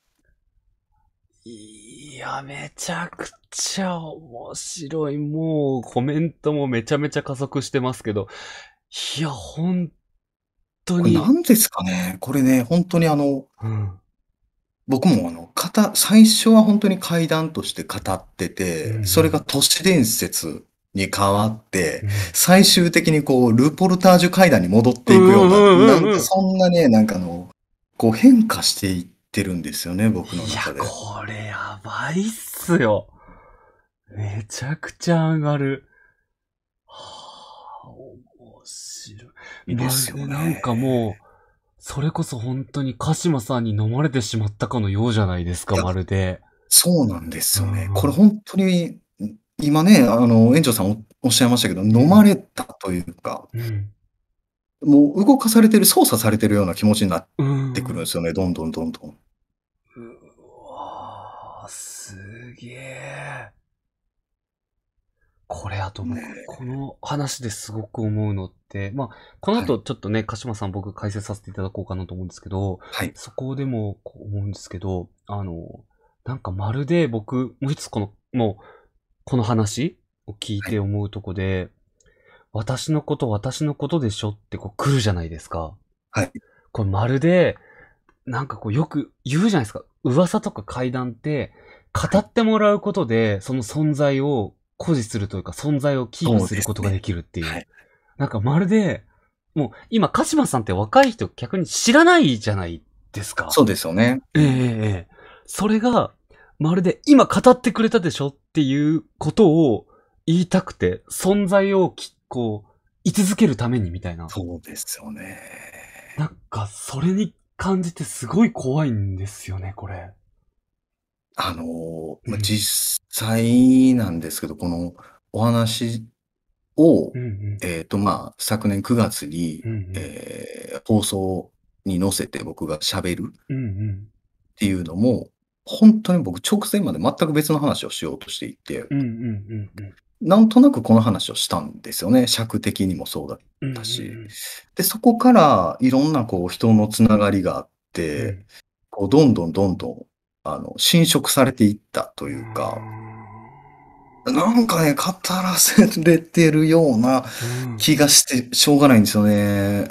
いや、めちゃくちゃ面白い。もうコメントもめちゃめちゃ加速してますけど、いや、本当に。何ですかね、これね、本当にあの、うん、僕もあの、方、最初は本当に階段として語ってて、うん、それが都市伝説に変わって、最終的にこう、ルポルタージュ階段に戻っていくような、なんかそんなね、なんかの、こう変化していってるんですよね、僕の中で。いや、これやばいっすよ。めちゃくちゃ上がる。はあ、面白い。いですよね。なんかもう、それこそ本当に鹿島さんに飲まれてしまったかのようじゃないですか、まるで。そうなんですよね。これ本当に今ね、あの、園長さんおっしゃいましたけど、飲まれたというか、うん、もう動かされてる、操作されてるような気持ちになってくるんですよね、うん、どんどんどんどん。うわすげえ。これあとう、ね、この話ですごく思うのって、まあ、この後ちょっとね、はい、鹿島さん僕解説させていただこうかなと思うんですけど、はい、そこでも思うんですけど、あの、なんかまるで僕、もう一つこの、もう、この話を聞いて思うとこで、私のこと、私のことでしょってこう来るじゃないですか。はい。これまるで、なんかこうよく言うじゃないですか。噂とか怪談って、語ってもらうことで、その存在を誇示するというか、存在をキープすることができるっていう。うねはい、なんかまるで、もう今、鹿島さんって若い人逆に知らないじゃないですか。そうですよね。ええー、それが、まるで今語ってくれたでしょっていうことを言いたくて、存在をきこう、居続けるためにみたいな。そうですよね。なんか、それに感じてすごい怖いんですよね、これ。あのまあ、実際なんですけど、うん、このお話を、うんうん、えっ、ー、と、まあ、昨年9月に、うんうん、えー、放送に載せて僕が喋るっていうのも、本当に僕直前まで全く別の話をしようとしていて、うんうんうんうんなんとなくこの話をしたんですよね。尺的にもそうだったし。うんうんうん、で、そこからいろんなこう人のつながりがあって、うん、こうどんどんどんどんあの侵食されていったというか、なんかね、語らせれてるような気がしてしょうがないんですよね。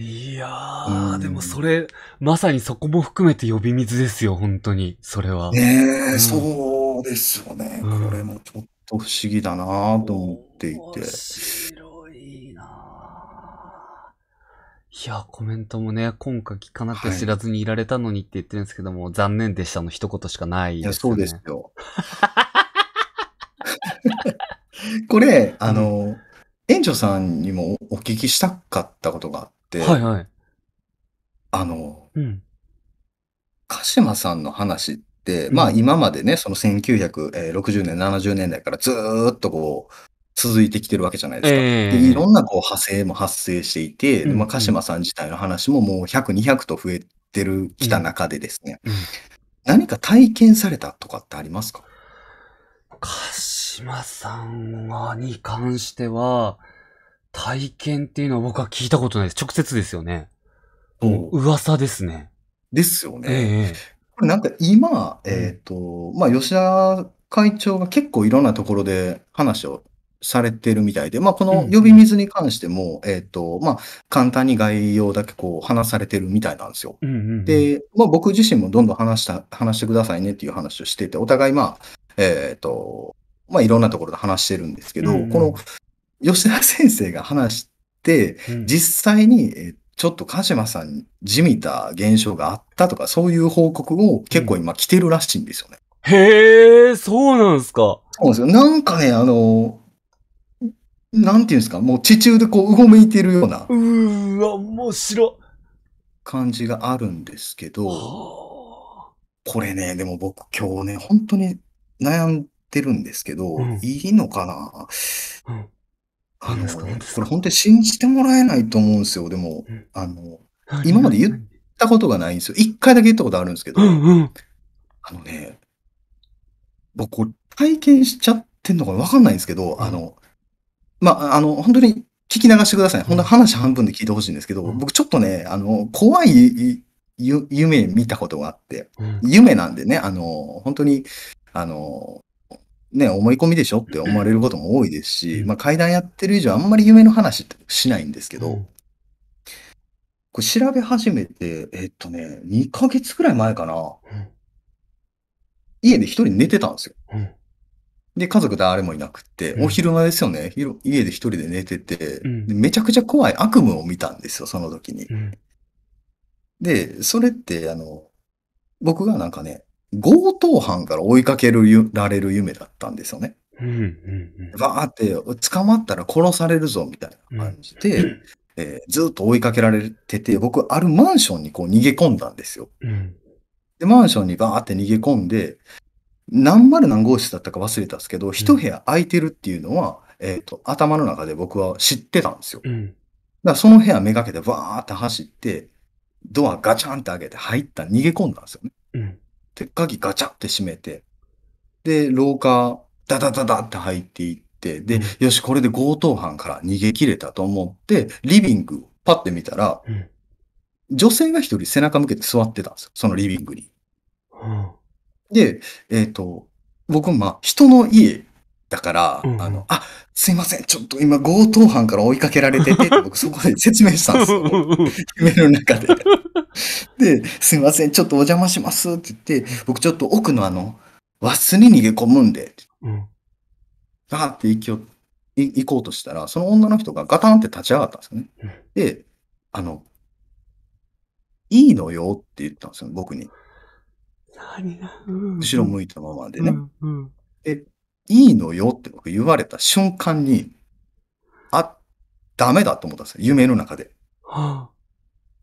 いやー、うん、でもそれ、まさにそこも含めて呼び水ですよ、本当に、それは。ねえ、うん、そうですよね。これもちょっと不思議だなと思っていて。面白いないや、コメントもね、今回聞かなくて知らずにいられたのにって言ってるんですけども、はい、残念でしたの一言しかない、ね、いや、そうですよ。これ、あの、園長さんにもお聞きしたかったことがあっ、はいはい。あの、うん。鹿島さんの話って、うん、まあ今までね、その1960年、70年代からずーっとこう、続いてきてるわけじゃないですか。えー、でいろんなこう派生も発生していて、うんうん、まあ、鹿島さん自体の話ももう100、200と増えてる、きた中でですね、うんうん、何か体験されたとかってありますか鹿島さんは、に関しては、体験っていうのは僕は聞いたことないです。直接ですよね。噂ですね。ですよね。ええ、これなんか今、えっ、ー、と、まあ、吉田会長が結構いろんなところで話をされてるみたいで、まあ、この呼び水に関しても、うん、えっ、と、まあ、簡単に概要だけこう話されてるみたいなんですよ。で、まあ、僕自身もどんどん話した、話してくださいねっていう話をしてて、お互いまあ、えっ、ー、と、まあ、いろんなところで話してるんですけど、うんうん、この吉田先生が話して、うん、実際に、えちょっと鹿島さんにじみた現象があったとか、そういう報告を結構今来てるらしいんですよね。うん、へえ、そうなんですか。そうですよ。なんかね、あの、なんていうんですか、もう地中でこう、うごめいてるような。うーわ、面白。感じがあるんですけど、これね、でも僕今日ね、本当に悩んでるんですけど、うん、いいのかな、うんあの、これ本当に信じてもらえないと思うんですよ。でも、うん、あの、今まで言ったことがないんですよ。一回だけ言ったことあるんですけど、うんうん、あのね、僕、体験しちゃってんのかわかんないんですけど、うん、あの、まあ、あの、本当に聞き流してください。ほんと話半分で聞いてほしいんですけど、うん、僕ちょっとね、あの、怖い夢見たことがあって、夢なんでね、あの、本当に、あの、ね、思い込みでしょって思われることも多いですし、まあ、階段やってる以上あんまり夢の話ってしないんですけど、これ調べ始めて、えっとね、2ヶ月くらい前かな、家で一人寝てたんですよ。で、家族誰もいなくて、お昼間ですよね、家で一人で寝てて、めちゃくちゃ怖い悪夢を見たんですよ、その時に。で、それって、あの、僕がなんかね、強盗犯から追いかけるられる夢だったんですよね。うんうんうバーって捕まったら殺されるぞみたいな感じで、うんえー、ずっと追いかけられてて、僕、あるマンションにこう逃げ込んだんですよ。うん、で、マンションにバーって逃げ込んで、何丸何号室だったか忘れたんですけど、一部屋空いてるっていうのは、えっ、ー、と、頭の中で僕は知ってたんですよ。うん、だからその部屋めがけてバーって走って、ドアガチャンって開けて入った、逃げ込んだんですよね。うんで、鍵ガチャって閉めて、で、廊下、ダダダダって入っていって、で、よし、これで強盗犯から逃げ切れたと思って、リビングパッて見たら、女性が一人背中向けて座ってたんですよ。そのリビングに。で、えっ、ー、と、僕、まあ、人の家だから、うん、あの、あ、すいません、ちょっと今強盗犯から追いかけられてて、僕そこで説明したんですよ。夢の中で。で、すいません、ちょっとお邪魔しますって言って、僕ちょっと奥のあの、和室に逃げ込むんで、うん、ガーって行きよ、行こうとしたら、その女の人がガタンって立ち上がったんですよね。で、あの、いいのよって言ったんですよ、僕に。何が、うん、後ろ向いたままでね。うんうん、でいいのよって僕言われた瞬間に、あ、ダメだと思ったんですよ。夢の中で。はあ、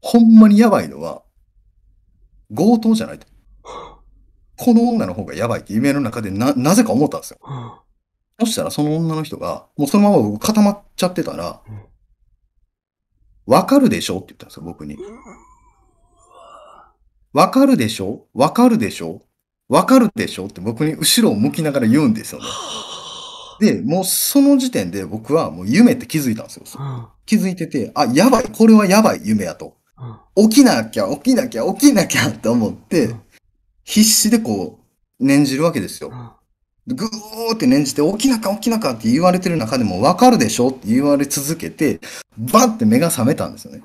ほんまにやばいのは、強盗じゃないと。この女の方がやばいって夢の中でな、なぜか思ったんですよ。そしたらその女の人が、もうそのまま僕固まっちゃってたら、わかるでしょって言ったんですよ、僕に。わかるでしょわかるでしょわかるでしょって僕に後ろを向きながら言うんですよね。で、もうその時点で僕はもう夢って気づいたんですよ。気づいてて、あ、やばい、これはやばい夢やと。起きなきゃ、起きなきゃ、起きなきゃって思って、必死でこう、念じるわけですよ。ぐーって念じて、起きなきゃ、起きなきゃって言われてる中でも、わかるでしょって言われ続けて、バって目が覚めたんですよね。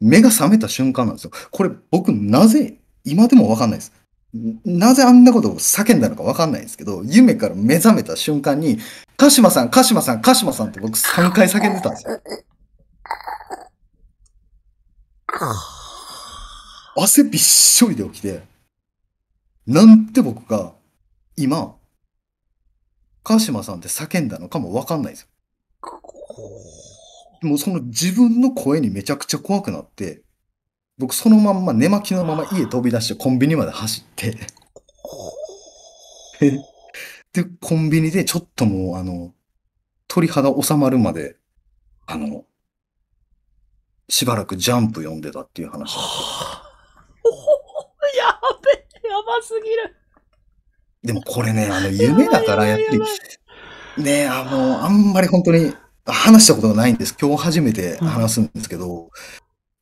目が覚めた瞬間なんですよ。これ僕なぜ今でもわかんないです。なぜあんなことを叫んだのか分かんないですけど、夢から目覚めた瞬間に、鹿島さん、鹿島さん、鹿島さんって僕3回叫んでたんですよ。汗びっしょりで起きて、なんて僕が今、鹿島さんって叫んだのかも分かんないですよ。もうその自分の声にめちゃくちゃ怖くなって、僕そのまんま寝巻きのまま家飛び出してコンビニまで走って で、コンビニでちょっともうあの、鳥肌収まるまで、あの、しばらくジャンプ読んでたっていう話。やべ、え、やばすぎる。でもこれね、あの、夢だからやっぱり、ね、あの、あんまり本当に話したことがないんです。今日初めて話すんですけど、うん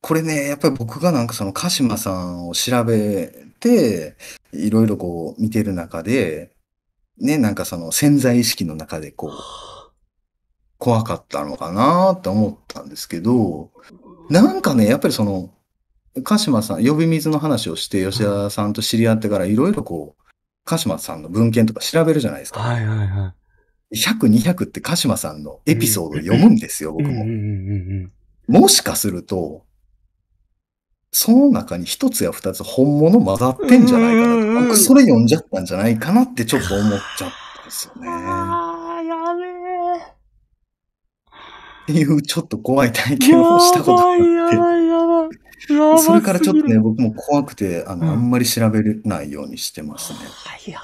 これね、やっぱり僕がなんかその鹿島さんを調べて、いろいろこう見てる中で、ね、なんかその潜在意識の中でこう、怖かったのかなって思ったんですけど、なんかね、やっぱりその、鹿島さん、呼び水の話をして吉田さんと知り合ってからいろいろこう、鹿島さんの文献とか調べるじゃないですか。はいはいはい。100、200って鹿島さんのエピソード読むんですよ、僕も、もしかすると、その中に一つや二つ本物混ざってんじゃないかなと。僕それ読んじゃったんじゃないかなってちょっと思っちゃったんですよね。ああ、やべえ。っていうちょっと怖い体験をしたことがあって。やばいやばい。それからちょっとね、僕も怖くて、あの、うん、あんまり調べれないようにしてますね。あや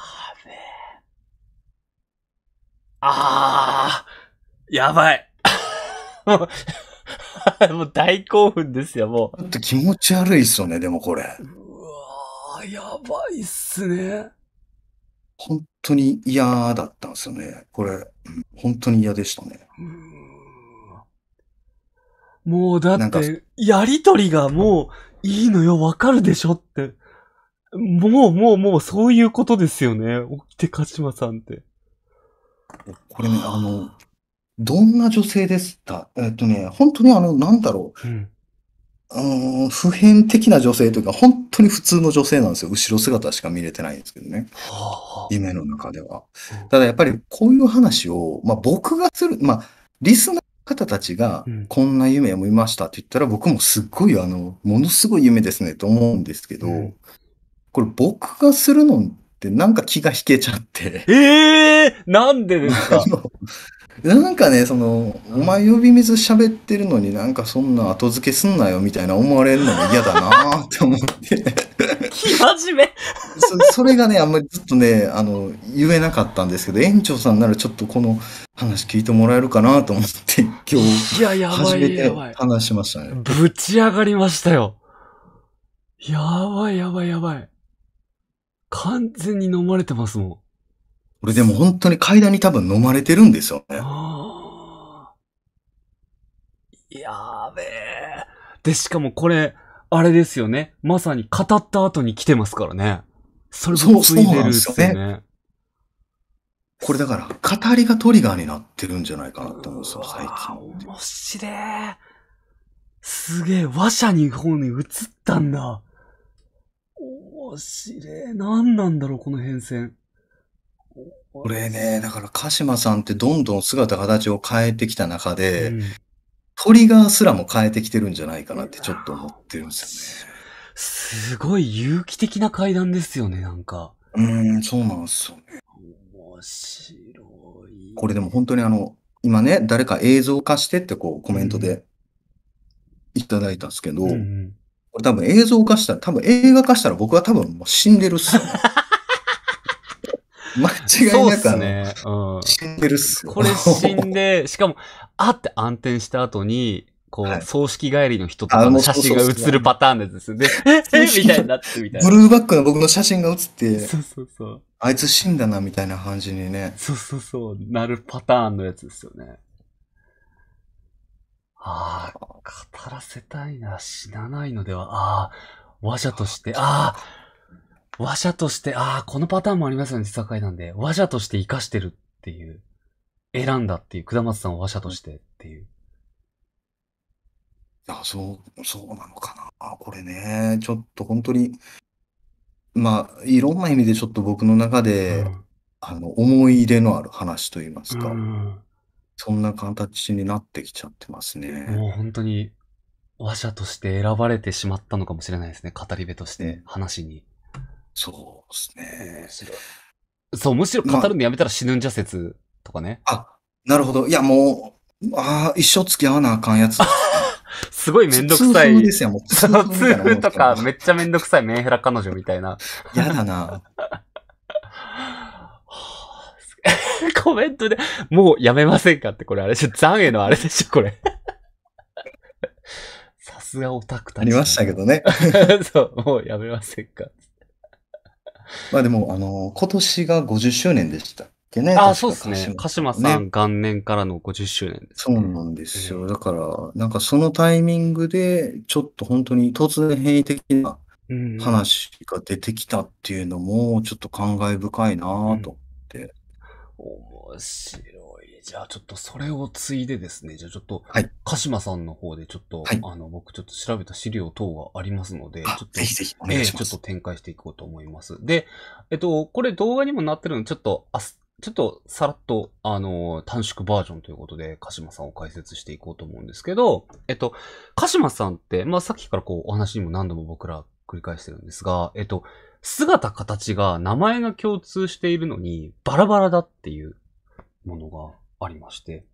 べえ。ああ、やばい。もう大興奮ですよ、もう。ちょっと気持ち悪いっすよね、でもこれ。うわー、やばいっすね。本当に嫌だったんですよね。これ、本当に嫌でしたね。うもうだって、やりとりがもういいのよ、わかるでしょって。もうもうもうそういうことですよね。起きて、鹿島さんって。これね、あの、どんな女性ですかえっとね、本当にあの、なんだろう。うんん、普遍的な女性というか、本当に普通の女性なんですよ。後ろ姿しか見れてないんですけどね。夢の中では。ただやっぱりこういう話を、まあ僕がする、まあリスナーの方たちがこんな夢を見ましたって言ったら、僕もすっごいあの、ものすごい夢ですねと思うんですけど、これ僕がするのってなんか気が引けちゃって。ええー、なんでですかなんかねそのお前呼び水喋ってるのになんかそんな後付けすんなよみたいな思われるのも嫌だなって思って気始めそそれがねあんまりずっとねあの言えなかったんですけど園長さんならちょっとこの話聞いてもらえるかなと思って今日いややばいや話しましたねぶち上がりましたよやばいやばいやばい完全に飲まれてますもん俺でも本当に階段に多分飲まれてるんですよね。やべえ。で、しかもこれ、あれですよね。まさに語った後に来てますからね。それもついてるっすね。そうそうねこれだから、語りがトリガーになってるんじゃないかなって思うんですよ、最近。面白え。すげえ、和社に方に移ったんだ。面白え。何なんだろう、この変遷。これね、だから鹿島さんってどんどん姿形を変えてきた中で、トリガーすらも変えてきてるんじゃないかなってちょっと思ってるんですよね。すごい有機的な階段ですよね、なんか。うーん、そうなんですよね。面白い。これでも本当にあの、今ね、誰か映像化してってこうコメントでいただいたんですけど、これ多分映像化したら、多分映画化したら僕は多分もう死んでるっすよね。間違いなくあの、ねうん、死んでるっすこれ死んで、しかも、あって暗転した後に、こう、はい、葬式帰りの人とかの写真が写るパターンですで、ええみたいになってみたいな。ブルーバックの僕の写真が写って、そうそうそう。あいつ死んだな、みたいな感じにね。そうそうそう、なるパターンのやつですよね。ああ、語らせたいな、死なないのでは、ああ、わ者として、ああ、話者として、ああ、このパターンもありますよね、実はなんで。話者として生かしてるっていう。選んだっていう、下松さんを話者としてっていう。あ、そう、そうなのかな。これね、ちょっと本当に、まあ、いろんな意味でちょっと僕の中で、うん、あの、思い入れのある話といいますか、うん、そんな形になってきちゃってますね。もう本当に、話者として選ばれてしまったのかもしれないですね。語り部として、話に。そうですね。そう、むしろ語るのやめたら死ぬんじゃ説とかね。まあ、なるほど。いや、もう、ああ、一生付き合わなあかんやつ。すごいめんどくさい。そうですよ、もう。通風とか、めっちゃめんどくさいメンヘラ彼女みたいな。嫌だな コメントで、もうやめませんかって、これあれ残影のあれでしょ、これ。さすがオタクたち。ありましたけどね。そう、もうやめませんか。まあでも、あの、今年が50周年でしたっけね。あ、そうですね。鹿島さん、ね、元年からの50周年です、ね、そうなんですよ。だから、なんかそのタイミングで、ちょっと本当に突然変異的な話が出てきたっていうのも、ちょっと感慨深いなと思って。うん面白じゃあちょっとそれを継いでですね、じゃあちょっと、はい、鹿島さんの方でちょっと、はい、あの、僕ちょっと調べた資料等がありますので、ちょっと、ぜひぜひお願いします、えー、ちょっと展開していこうと思います。で、えっと、これ動画にもなってるので、ちょっと、あす、ちょっとさらっと、あの、短縮バージョンということで、鹿島さんを解説していこうと思うんですけど、えっと、鹿島さんって、まあさっきからこう、お話にも何度も僕ら繰り返してるんですが、えっと、姿形が名前が共通しているのにバラバラだっていうものがありまして。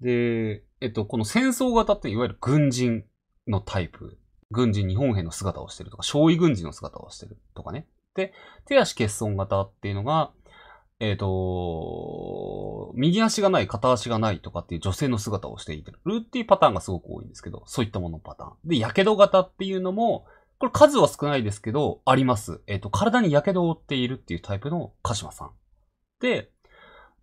で、えっと、この戦争型っていわゆる軍人のタイプ。軍人、日本兵の姿をしてるとか、少尉軍人の姿をしてるとかね。で、手足欠損型っていうのが、えっ、ー、と、右足がない、片足がないとかっていう女性の姿をしているっていうパターンがすごく多いんですけど、そういったものパターン。で、火傷型っていうのも、これ数は少ないですけど、あります。えっ、ー、と、体に火傷を負っているっていうタイプの鹿島さん。で、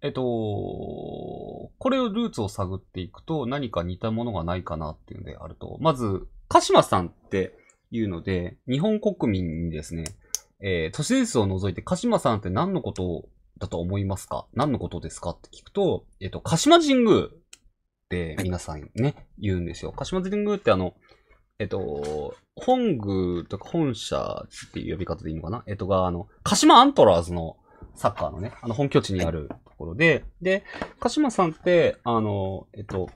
えっと、これをルーツを探っていくと何か似たものがないかなっていうのであると、まず、鹿島さんっていうので、日本国民にですね、えー、都市伝説を除いて鹿島さんって何のことだと思いますか何のことですかって聞くと、えっと、鹿島神宮って皆さんね、言うんですよ。鹿島神宮ってあの、えっと、本宮とか本社っていう呼び方でいいのかなえっとが、あの、鹿島アントラーズのサッカーのね、あの本拠地にある、はいところで、で、鹿島さんって、あの、えっと、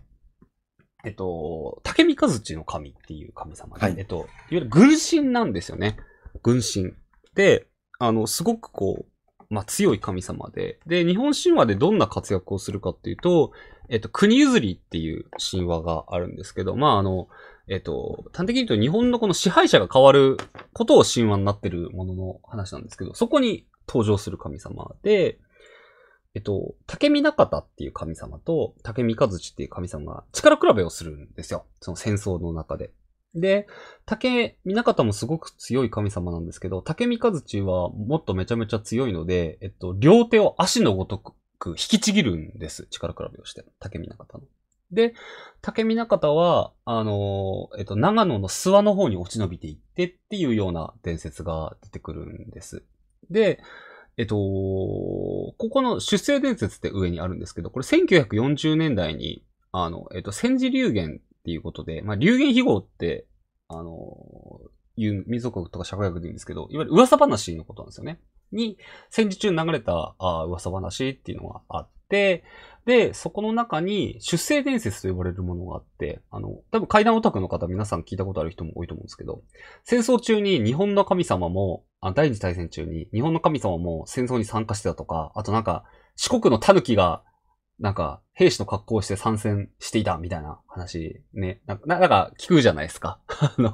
えっと、竹三日の神っていう神様で、はい、えっと、いわゆる軍神なんですよね。軍神。で、あの、すごくこう、まあ、強い神様で、で、日本神話でどんな活躍をするかっていうと、えっと、国譲りっていう神話があるんですけど、まあ、あの、えっと、端的に言うと日本のこの支配者が変わることを神話になってるものの話なんですけど、そこに登場する神様で、えっと、竹見中田っていう神様と竹見和地っていう神様が力比べをするんですよ。その戦争の中で。で、竹見中田もすごく強い神様なんですけど、竹見和地はもっとめちゃめちゃ強いので、えっと、両手を足のごとく引きちぎるんです。力比べをして。竹見中田の。で、竹見中田は、あのえっと、長野の諏訪の方に落ち延びていってっていうような伝説が出てくるんです。で、えっと、ここの出生伝説って上にあるんですけど、これ1940年代に、あの、えっと、戦時流言っていうことで、まあ、流言非合って、あの、いう民族学とか社会学で言うんですけど、いわゆる噂話のことなんですよね。に、戦時中に流れたあ噂話っていうのがあって、て、で、そこの中に出生伝説と呼ばれるものがあって、あの、多分階段オタクの方皆さん聞いたことある人も多いと思うんですけど、戦争中に日本の神様も、あ第二次大戦中に日本の神様も戦争に参加してたとか、あとなんか四国の狸が、なんか兵士の格好をして参戦していたみたいな話ね、なんか、なんか聞くじゃないですか。あの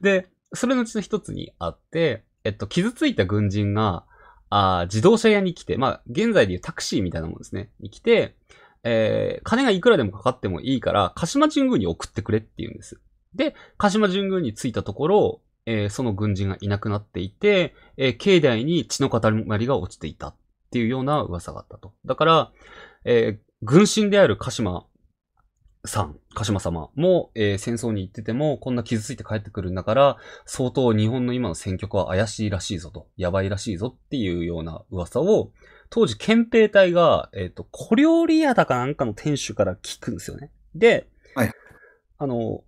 で、それのうちの一つにあって、えっと、傷ついた軍人が、あ自動車屋に来て、まあ、現在でいうタクシーみたいなもんですね。に来て、えー、金がいくらでもかかってもいいから、鹿島神宮に送ってくれって言うんです。で、鹿島神宮に着いたところ、えー、その軍人がいなくなっていて、えー、境内に血の塊が落ちていたっていうような噂があったと。だから、えー、軍神である鹿島さん、鹿島様も、えー、戦争に行ってても、こんな傷ついて帰ってくるんだから、相当日本の今の戦局は怪しいらしいぞと、やばいらしいぞっていうような噂を、当時憲兵隊が、えっ、ー、と、小料理屋だかなんかの店主から聞くんですよね。で、はい、あの、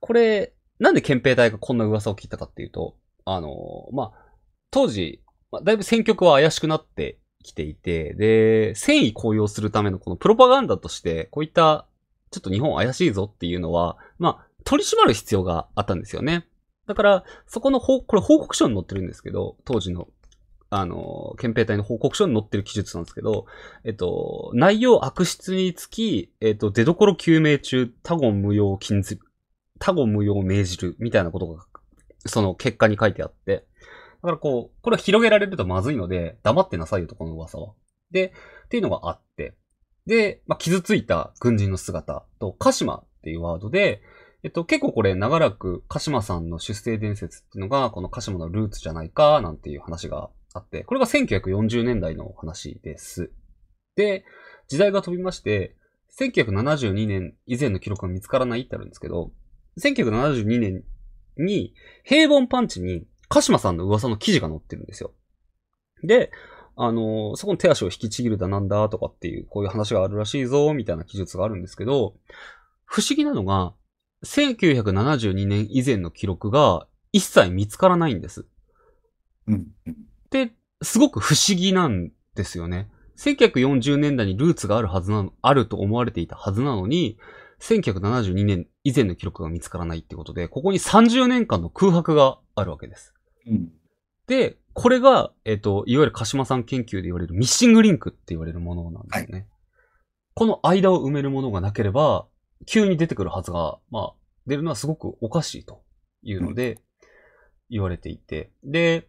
これ、なんで憲兵隊がこんな噂を聞いたかっていうと、あの、まあ、当時、まあ、だいぶ戦局は怪しくなってきていて、で、戦意高揚するためのこのプロパガンダとして、こういったちょっと日本怪しいぞっていうのは、まあ、取り締まる必要があったんですよね。だから、そこの報、これ報告書に載ってるんですけど、当時の、あの、憲兵隊の報告書に載ってる記述なんですけど、えっと、内容悪質につき、えっと、出所究明中、他言無用禁ずる、他言無用を命じる、みたいなことが、その結果に書いてあって、だからこう、これは広げられるとまずいので、黙ってなさいよと、この噂は。で、っていうのがあって。で、まあ、傷ついた軍人の姿と、鹿島っていうワードで、えっと、結構これ長らく鹿島さんの出生伝説っていうのが、この鹿島のルーツじゃないか、なんていう話があって、これが1940年代の話です。で、時代が飛びまして、1972年以前の記録が見つからないってあるんですけど、1972年に、平凡パンチに、鹿島さんの噂の記事が載ってるんですよ。で、あの、そこの手足を引きちぎるだなんだとかっていう、こういう話があるらしいぞ、みたいな記述があるんですけど、不思議なのが、1972年以前の記録が一切見つからないんです。うん。で、すごく不思議なんですよね。1940年代にルーツがあるはずなの、あると思われていたはずなのに、1972年以前の記録が見つからないってことで、ここに30年間の空白があるわけです。うん。で、これが、えっ、ー、と、いわゆる鹿島さん研究で言われるミッシングリンクって言われるものなんですね。はい、この間を埋めるものがなければ、急に出てくるはずが、まあ、出るのはすごくおかしいというので、言われていて。うん、で、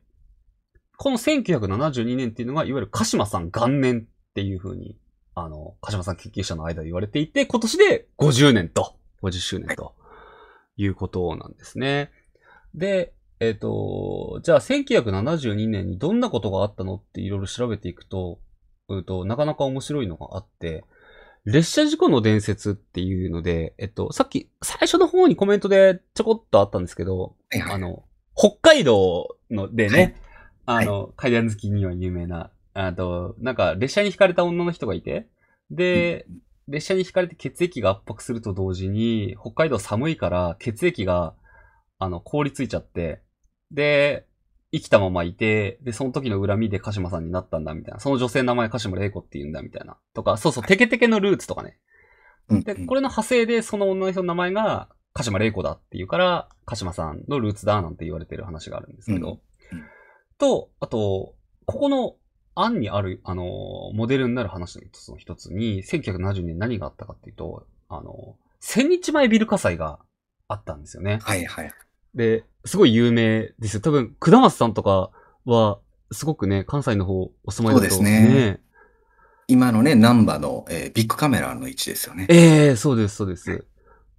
この1972年っていうのが、いわゆる鹿島さん元年っていうふうに、あの、鹿島さん研究者の間で言われていて、今年で50年と、50周年と、いうことなんですね。で、えっ、ー、と、じゃあ1972年にどんなことがあったのっていろいろ調べていくと、う、ー、と、なかなか面白いのがあって、列車事故の伝説っていうので、えっと、さっき最初の方にコメントでちょこっとあったんですけど、あの、北海道のでね、はい、あの、階段好きには有名な、あと、なんか列車に惹かれた女の人がいて、で、うん、列車に惹かれて血液が圧迫すると同時に、北海道寒いから血液があの、凍りついちゃって、で、生きたままいて、で、その時の恨みで鹿島さんになったんだ、みたいな。その女性の名前鹿島玲子って言うんだ、みたいな。とか、そうそう、テケテケのルーツとかね。で、これの派生で、その女の人の名前が、鹿島玲子だっていうから、鹿島さんのルーツだ、なんて言われてる話があるんですけど。と、あと、ここの案にある、あの、モデルになる話の一つに、1970年何があったかっていうと、あの、千日前ビル火災があったんですよね。はいはい。で、すごい有名ですよ。多分、下松さんとかは、すごくね、関西の方お住まいだと、ね、そうですね。今のね、ナンバの、えー、ビッグカメラの位置ですよね。ええー、そうです、そうです。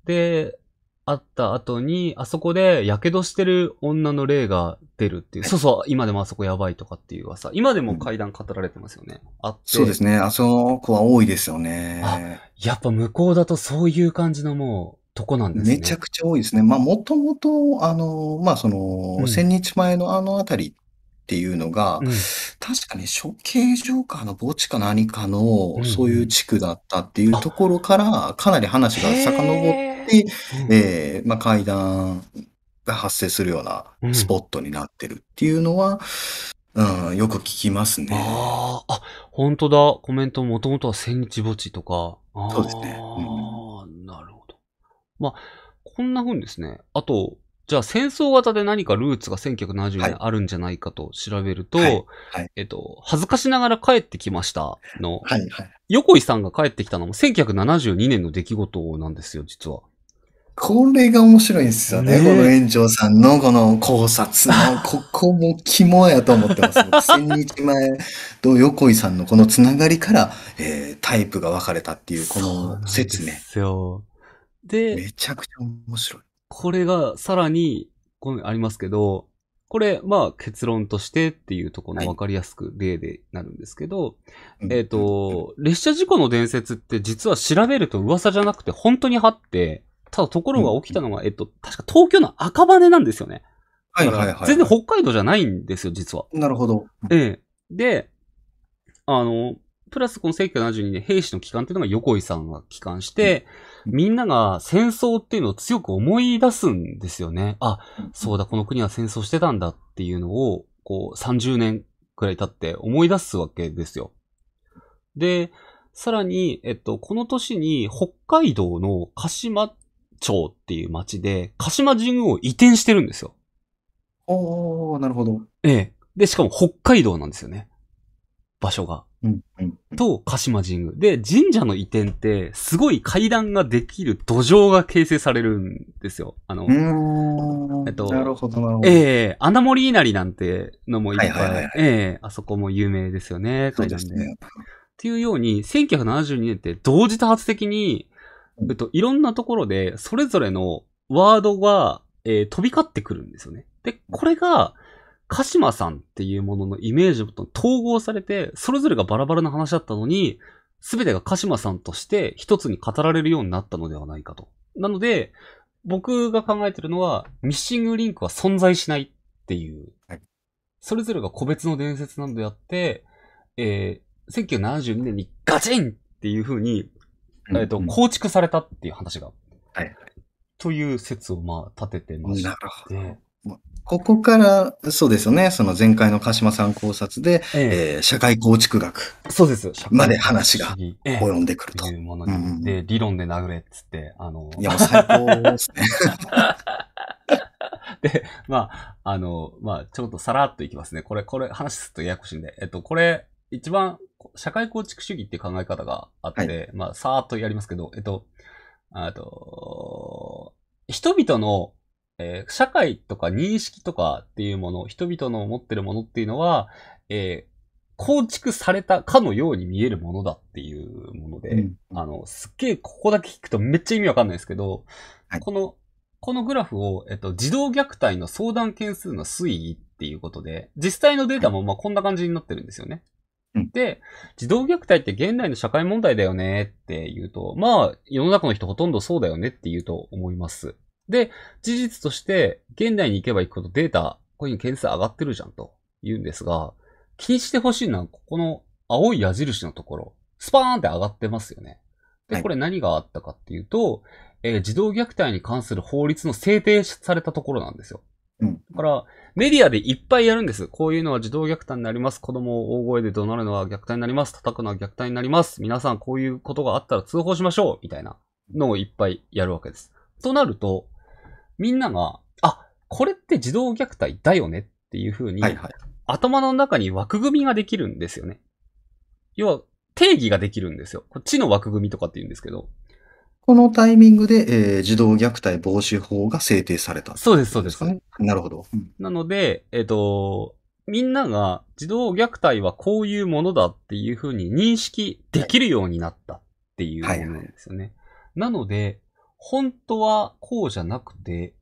で、会った後に、あそこで、やけどしてる女の霊が出るっていう。そうそう、今でもあそこやばいとかっていう噂。今でも階段語られてますよね。うん、あそうですね、あそこは多いですよね。やっぱ向こうだとそういう感じのもう、とこなんですね。めちゃくちゃ多いですね。まあ、もともと、あの、まあ、その、うん、千日前のあのあたりっていうのが、うん、確かに処刑場かの墓地か何かの、そういう地区だったっていうところから、かなり話が遡って、えー、まあ、階段が発生するようなスポットになってるっていうのは、うん、よく聞きますね。ああ、本当だ。コメントもともとは千日墓地とか。そうですね。うんまあ、こんな風にですね、あと、じゃあ戦争型で何かルーツが1970年あるんじゃないかと調べると、はいはいはい、えっと、恥ずかしながら帰ってきましたの、はいはい、横井さんが帰ってきたのも1972年の出来事なんですよ、実は。これが面白いんですよね。ねこの園長さんのこの考察の、ここも肝やと思ってます。千日前と横井さんのこのつながりから、えー、タイプが分かれたっていう、この説明。そうですよ。で、めちゃくちゃ面白い。これがさらに、ここありますけど、これ、まあ結論としてっていうところのわかりやすく例でなるんですけど、えっ、と、列車事故の伝説って実は調べると噂じゃなくて本当にあって、ただところが起きたのが、えっと、確か東京の赤羽なんですよね。はいはいはい、はい、全然北海道じゃないんですよ、実は。なるほど。ええで、あの、プラスこの1972年、兵士の帰還っていうのが横井さんが帰還して、うんみんなが戦争っていうのを強く思い出すんですよね。あ、そうだ、この国は戦争してたんだっていうのを、こう、30年くらい経って思い出すわけですよ。で、さらに、えっと、この年に北海道の鹿島町っていう町で、鹿島神宮を移転してるんですよ。おー、なるほど。ええ。で、しかも北海道なんですよね。場所が。と鹿島神宮。で、神社の移転って、すごい階段ができる土壌が形成されるんですよ。あの、えっと、なるほど、なるほど。ええー、穴森稲荷なんてのもいっぱい、はいはい、ええー、あそこも有名ですよね、階段で。でね、っていうように、1972年って同時多発的に、えっと、いろんなところで、それぞれのワードが、えー、飛び交ってくるんですよね。で、これが、鹿島さんっていうもののイメージと統合されて、それぞれがバラバラな話だったのに、すべてが鹿島さんとして一つに語られるようになったのではないかと。なので、僕が考えてるのは、ミッシングリンクは存在しないっていう。それぞれが個別の伝説なのであって、えー、1972年にガチンっていう風に、えっ、と、構築されたっていう話が。はい。という説をまあ立ててまして。なるほど。ここから、そうですよね。その前回の鹿島さん考察で、ええー、社会構築学。そうです。まで話が及んでくると。ええ、いうものに、うん、で理論で殴れっつって、あの。いや、もう最高ですね。で、まあ、あの、まあ、ちょっとさらっといきますね。これ、これ、話すとややこしいんで。えっと、これ、一番、社会構築主義っていう考え方があって、はい、まあ、さーっとやりますけど、えっと、あと、人々のえー、社会とか認識とかっていうもの、人々の持ってるものっていうのは、えー、構築されたかのように見えるものだっていうもので、うん、あの、すっげえここだけ聞くとめっちゃ意味わかんないですけど、はい、この、このグラフを、えっと、児童虐待の相談件数の推移っていうことで、実際のデータもまあこんな感じになってるんですよね。で、児童虐待って現代の社会問題だよねって言うと、まあ世の中の人ほとんどそうだよねって言うと思います。で、事実として、現代に行けば行くほどデータ、こういう件数上がってるじゃんと言うんですが、気にしてほしいのは、ここの青い矢印のところ、スパーンって上がってますよね。で、これ何があったかっていうと、はい、えー、児童虐待に関する法律の制定されたところなんですよ。うん、だから、メディアでいっぱいやるんです。こういうのは児童虐待になります。子供を大声で怒鳴るのは虐待になります。叩くのは虐待になります。皆さんこういうことがあったら通報しましょうみたいなのをいっぱいやるわけです。となると、みんなが、あ、これって児童虐待だよねっていうふうに、はいはい、頭の中に枠組みができるんですよね。要は、定義ができるんですよ。こっちの枠組みとかって言うんですけど。このタイミングで、えー、児童虐待防止法が制定された、ね、そうです、そうです。なるほど。うん、なので、えっ、ー、と、みんなが児童虐待はこういうものだっていうふうに認識できるようになったっていうものですよね。はいはい、なので、本当はこうじゃなくて、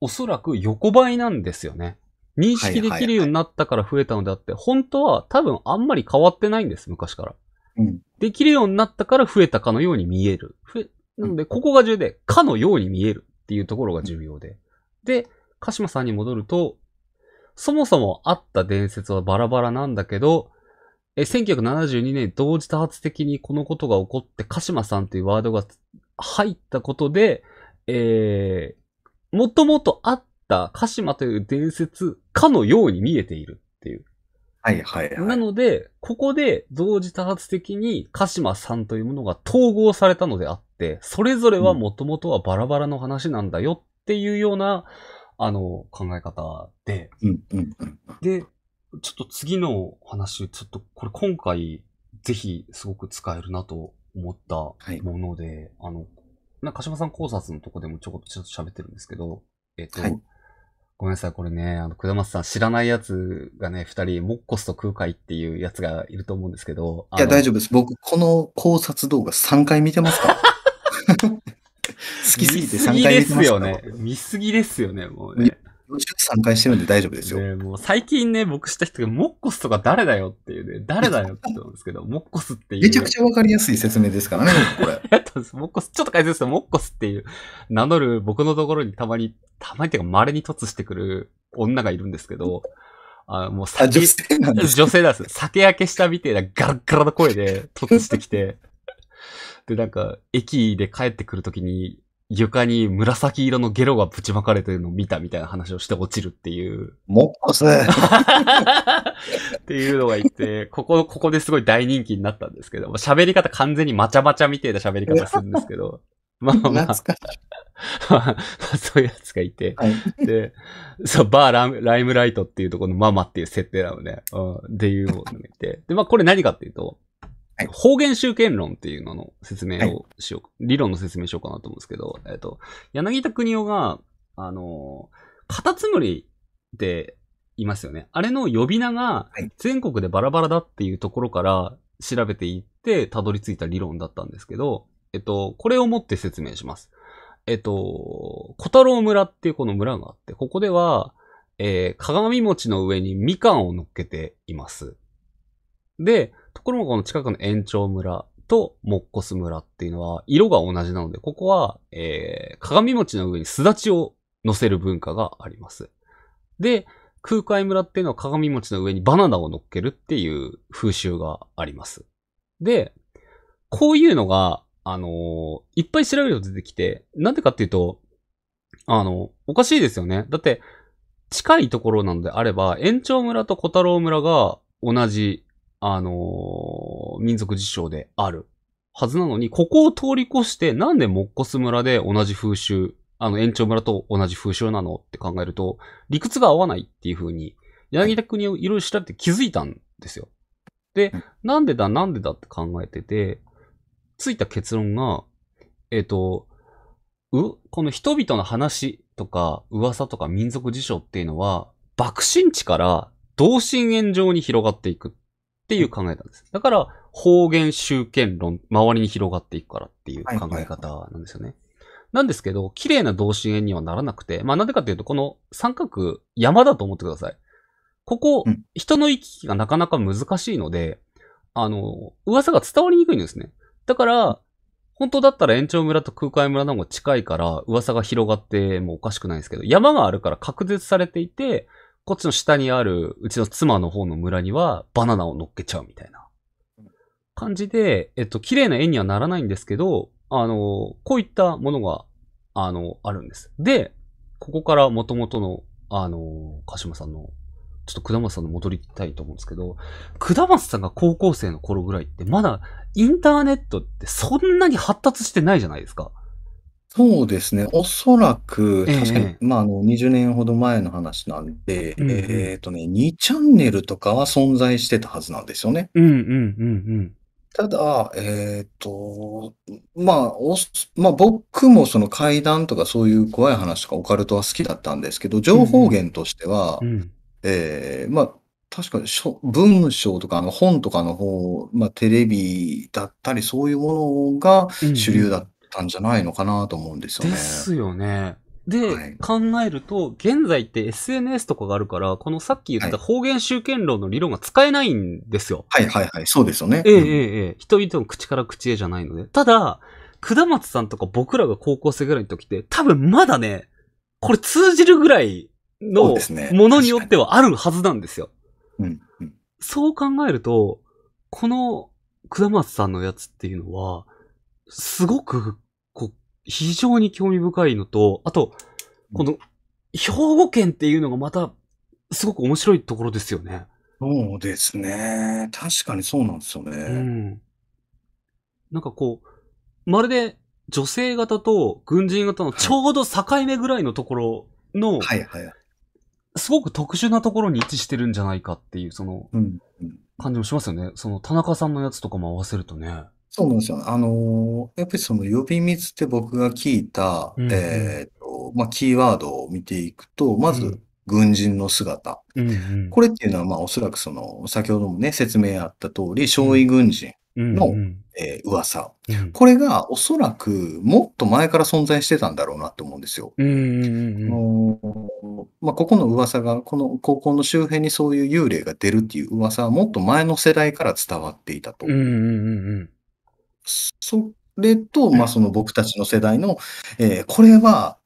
おそらく横ばいなんですよね。認識できるようになったから増えたのであって、はいはいはい、本当は多分あんまり変わってないんです、昔から。うん、できるようになったから増えたかのように見える。なので、ここが重要で、かのように見えるっていうところが重要で。で、鹿島さんに戻ると、そもそもあった伝説はバラバラなんだけど、え1972年同時多発的にこのことが起こって、鹿島さんというワードが入ったことで、えー、もともとあった鹿島という伝説かのように見えているっていう。はいはいはい。なので、ここで同時多発的に鹿島さんというものが統合されたのであって、それぞれはもともとはバラバラの話なんだよっていうような、うん、あの、考え方で、うんうんうん。で、ちょっと次の話、ちょっとこれ今回ぜひすごく使えるなと思ったもので、はい、あの、な鹿島さん考察のとこでもちょこっとちょっと喋ってるんですけど、えっ、ー、と、はい、ごめんなさい、これね、あの、くだ松さん知らないやつがね、二人、モッコスと空海っていうやつがいると思うんですけど。いや、大丈夫です。僕、この考察動画3回見てますか 好きすぎて3回見てますよね。見すぎですよね、もうね。3回してるんで大丈夫ですよ。ね、もう最近ね、僕した人が、モッコスとか誰だよっていうね、誰だよって言うんですけど、モッコスっていう、めちゃくちゃわかりやすい説明ですからね、これ。やったんです。モッコス、ちょっと解説して、モッコスっていう、名乗る僕のところにたまに、たまにっていうか稀に突してくる女がいるんですけど、あもう酒、女性なんです。女性なんです。酒焼けしたみたいなガラガラの声で突してきて、で、なんか、駅で帰ってくるときに、床に紫色のゲロがぶちまかれてるのを見たみたいな話をして落ちるっていう。もっこせ っていうのがいて、ここ、ここですごい大人気になったんですけど、喋り方完全にまちゃまちゃみたいな喋り方するんですけど。まあまあ。そういうやつがいて。はい、で、そう、バーライムライトっていうところのママっていう設定なのね。うん、っていうのがいて。で、まあこれ何かっていうと、方言集権論っていうのの説明をしよう、はい、理論の説明しようかなと思うんですけど、えっ、ー、と、柳田国夫が、あの、カタツムリっていますよね。あれの呼び名が、全国でバラバラだっていうところから調べていって、たどり着いた理論だったんですけど、えっ、ー、と、これをもって説明します。えっ、ー、と、小太郎村っていうこの村があって、ここでは、えー、鏡餅の上にみかんを乗っけています。で、ところがこの近くの延長村とモッコス村っていうのは色が同じなので、ここは、えー、鏡餅の上にすだちを乗せる文化があります。で、空海村っていうのは鏡餅の上にバナナを乗っけるっていう風習があります。で、こういうのが、あのー、いっぱい調べると出てきて、なんでかっていうと、あの、おかしいですよね。だって、近いところなのであれば、延長村と小太郎村が同じあのー、民族事象であるはずなのに、ここを通り越して、なんでモッコス村で同じ風習、あの、延長村と同じ風習なのって考えると、理屈が合わないっていう風に、柳田国をいろいろ調べて気づいたんですよ。で、なんでだなんでだって考えてて、ついた結論が、えっ、ー、と、う、この人々の話とか噂とか民族事象っていうのは、爆心地から同心円状に広がっていく。っていう考えなんです。だから、方言集権論、周りに広がっていくからっていう考え方なんですよね。なんですけど、綺麗な同心円にはならなくて、まあなんでかっていうと、この三角、山だと思ってください。ここ、人の行き来がなかなか難しいので、あの、噂が伝わりにくいんですね。だから、本当だったら延長村と空海村の方が近いから噂が広がってもおかしくないんですけど、山があるから隔絶されていて、こっちの下にある、うちの妻の方の村には、バナナを乗っけちゃうみたいな感じで、えっと、綺麗な絵にはならないんですけど、あの、こういったものが、あの、あるんです。で、ここから元々の、あの、鹿島さんの、ちょっと下松さんの戻りたいと思うんですけど、下松さんが高校生の頃ぐらいって、まだインターネットってそんなに発達してないじゃないですか。そうですね。おそらく、確かに、まあ、あの、20年ほど前の話なんで、えっとね、2チャンネルとかは存在してたはずなんですよね。うんうんうんうん。ただ、えっと、まあ、おまあ、僕もその怪談とかそういう怖い話とかオカルトは好きだったんですけど、情報源としては、ええ、まあ、確かに文章とかあの本とかの方、まあ、テレビだったりそういうものが主流だった。たんじゃないのかなと思うんですよね。ですよね。で、はい、考えると、現在って SNS とかがあるから、このさっき言った方言集権論の理論が使えないんですよ。はい、はい、はいそうですよね。ええええ、人々の口から口へじゃないので。ただ、下松さんとか僕らが高校生ぐらいの時って、多分まだね、これ通じるぐらいのものによってはあるはずなんですよ。うすね、うん、うん、そう考えると、この下松さんのやつっていうのは、すごく、こう、非常に興味深いのと、あと、この、兵庫県っていうのがまた、すごく面白いところですよね。そうですね。確かにそうなんですよね。うん。なんかこう、まるで女性型と軍人型のちょうど境目ぐらいのところの、はいはいすごく特殊なところに位置してるんじゃないかっていう、その、感じもしますよね。その田中さんのやつとかも合わせるとね。そうなんですよ。あの、やっぱりその呼び水って僕が聞いた、えっと、ま、キーワードを見ていくと、まず軍人の姿。うんうこれっていうのは、ま、おそらくその、先ほどもね、説明あった通り、少尉軍人うの、ええ、噂。これがおそらくもっと前から存在してたんだろうなと思うんですよ。うんううあの、ま、ここの噂が、この高校の周辺にそういう幽霊が出るっていう噂はもっと前の世代から伝わっていたうと。んうんうんうん。それと、まあ、その僕たちの世代の、えー、これは、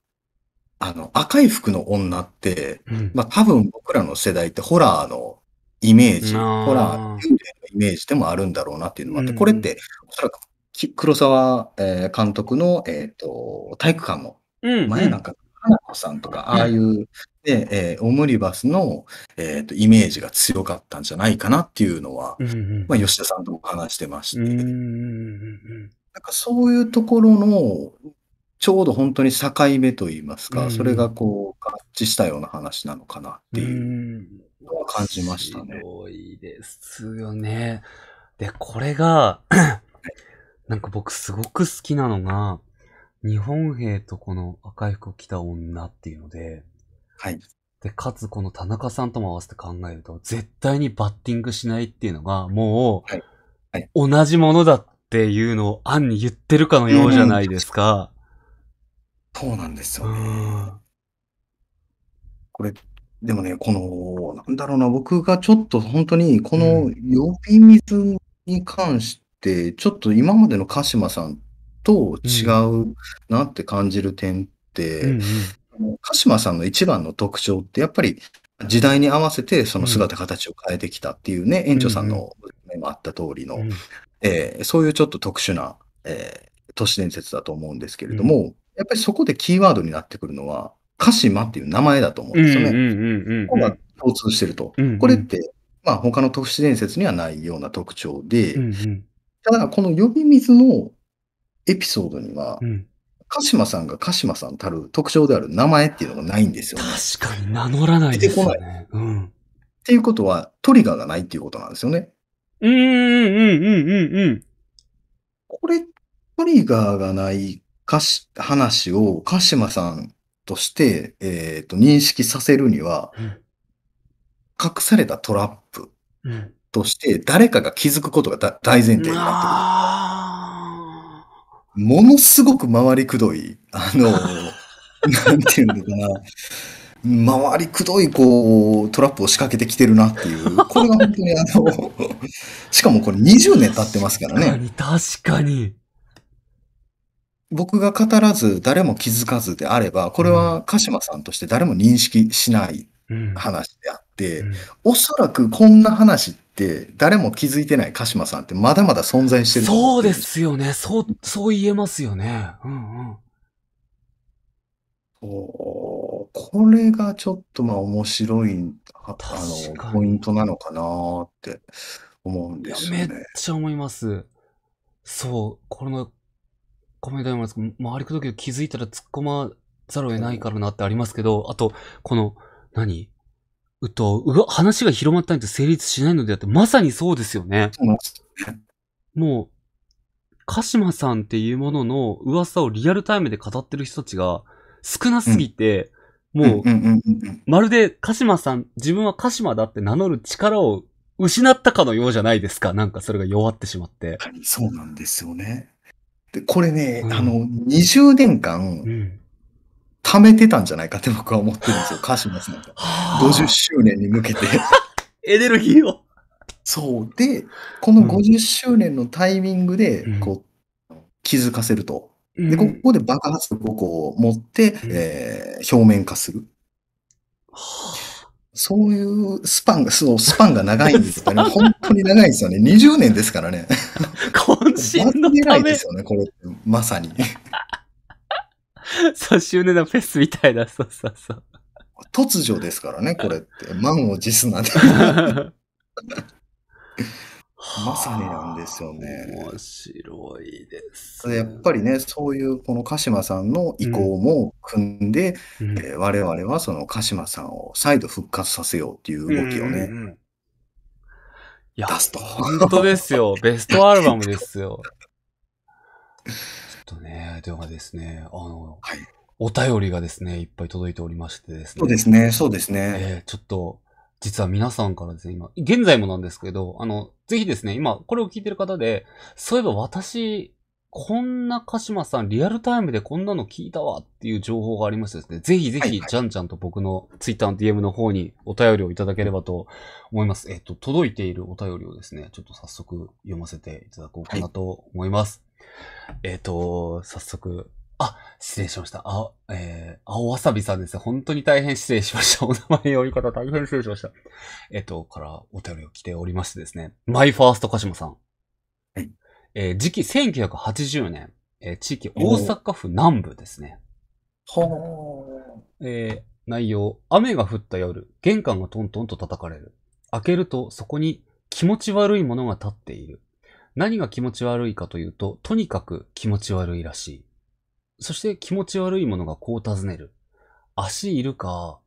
あの、赤い服の女って、うん、まあ、多分僕らの世代ってホラーのイメージ、ーホラーのイメージでもあるんだろうなっていうのもあって、うん、これって、おそらく黒沢、監督の、えっ、ー、と、体育館の前なんか、うんうん花子さんとか、ああいうで、えー、オムニバスの、えーと、イメージが強かったんじゃないかなっていうのは、うんうん、まあ、吉田さんとも話してまして、うんうん、なんかそういうところのちょうど本当に境目といいますか、うん、それがこう合致したような話なのかなっていうのは感じましたね。すごいですよね。で、これがなんか僕すごく好きなのが、日本兵とこの赤い服を着た女っていうので、はい。で、かつこの田中さんとも合わせて考えると、絶対にバッティングしないっていうのが、もう、はいはい、同じものだっていうのを暗に言ってるかのようじゃないですか。うん、そうなんですよね。これ、でもね、この、なんだろうな、僕がちょっと本当に、この呼び水に関して、ちょっと今までの鹿島さんと違うなって感じる点って、うんうんうん鹿島さんの一番の特徴って、やっぱり時代に合わせてその姿形を変えてきたっていうね、うん、園長さんの目もあった通りの、うん、えー、そういうちょっと特殊な、えー、都市伝説だと思うんですけれども、うん、やっぱりそこでキーワードになってくるのは、鹿島っていう名前だと思うんですよね。ここが共通してると。うんうん、これって、まあ他の都市伝説にはないような特徴で、うんうん、ただこの呼び水のエピソードには、うん鹿島さんが鹿島さんたる特徴である名前っていうのがないんですよ、ね。確かに名乗らないですよね。うん。っていうことは、トリガーがないっていうことなんですよね。うんうんうんうんうんうん。これ、トリガーがない歌詞、話を鹿島さんとして、えっ、ー、と、認識させるには、うん、隠されたトラップとして、誰かが気づくことが大前提になってくる。うんものすごく回りくどい、あの、なんていうのかな、回りくどい、こう、トラップを仕掛けてきてるなっていう、これが本当にあの、しかもこれ20年経ってますからね。確かに。僕が語らず、誰も気づかずであれば、これは鹿島さんとして誰も認識しない話であって、うんうん、おそらくこんな話っ、誰も気づいてない鹿島さんってまだまだ存在してるそうですよね。そう、そう言えますよね。うんうん。おう、これがちょっとまあ面白い、あの、ポイントなのかなって思うんですよね。めっちゃ思います。そう、このコメントもですけど、周りくどき気づいたら突っ込まざるを得ないからなってありますけど、あと、この、何うと、うわ、話が広まったなんて成立しないのであって、まさにそうですよね。もう、鹿島さんっていうものの噂をリアルタイムで語ってる人たちが少なすぎて、うん、もう、まるで鹿島さん、自分は鹿島だって名乗る力を失ったかのようじゃないですか。なんかそれが弱ってしまって。そうなんですよね。で、これね、うん、あの、20年間、うん貯めてたんじゃないかって僕は思ってるんですよ、鹿島さんが。50周年に向けて。エネルギーを。そう。で、この50周年のタイミングで、こう、気づかせると。で、ここで爆発力を持って、えー、表面化する。そういうスパンが、そう、スパンが長いんですよね。本当に長いですよね。20年ですからね。渾身のため。長いですよね、これ。まさに。そう、周年のフェスみたいな、そうそうそう。突如ですからね、これって。満を持すなで。まさになんですよね。面白いです、やっぱりね、そういうこの鹿島さんの意向も組んで、うん、えー、我々はその鹿島さんを再度復活させようっていう動きをね、うんうんいや、出すと。本当ですよ。ベストアルバムですよ。とね、ではですね、あの、はい。お便りがですね、いっぱい届いておりましてですね。そうですね、そうですね。えー、ちょっと、実は皆さんからですね、今、現在もなんですけど、あの、ぜひですね、今、これを聞いてる方で、そういえば私、こんな鹿島さん、リアルタイムでこんなの聞いたわっていう情報がありましてですね、ぜひぜひ、じゃんじゃんと僕のツイッターの DM の方にお便りをいただければと思います。えっと、届いているお便りをですね、ちょっと早速読ませていただこうかなと思います。えっ、ー、と、早速、あ、失礼しました。あ、えー、青わさびさんですね。本当に大変失礼しました。お名前の呼び方大変失礼しました。えっ、ー、と、からお便りを来ておりましてですね。マイファーストカシマさん。はい。えー、時期1980年、えー、地域大阪府南部ですね。ほー。えー、内容、雨が降った夜、玄関がトントンと叩かれる。開けると、そこに気持ち悪いものが立っている。何が気持ち悪いかというと、とにかく気持ち悪いらしい。そして気持ち悪いものがこう尋ねる。足いるか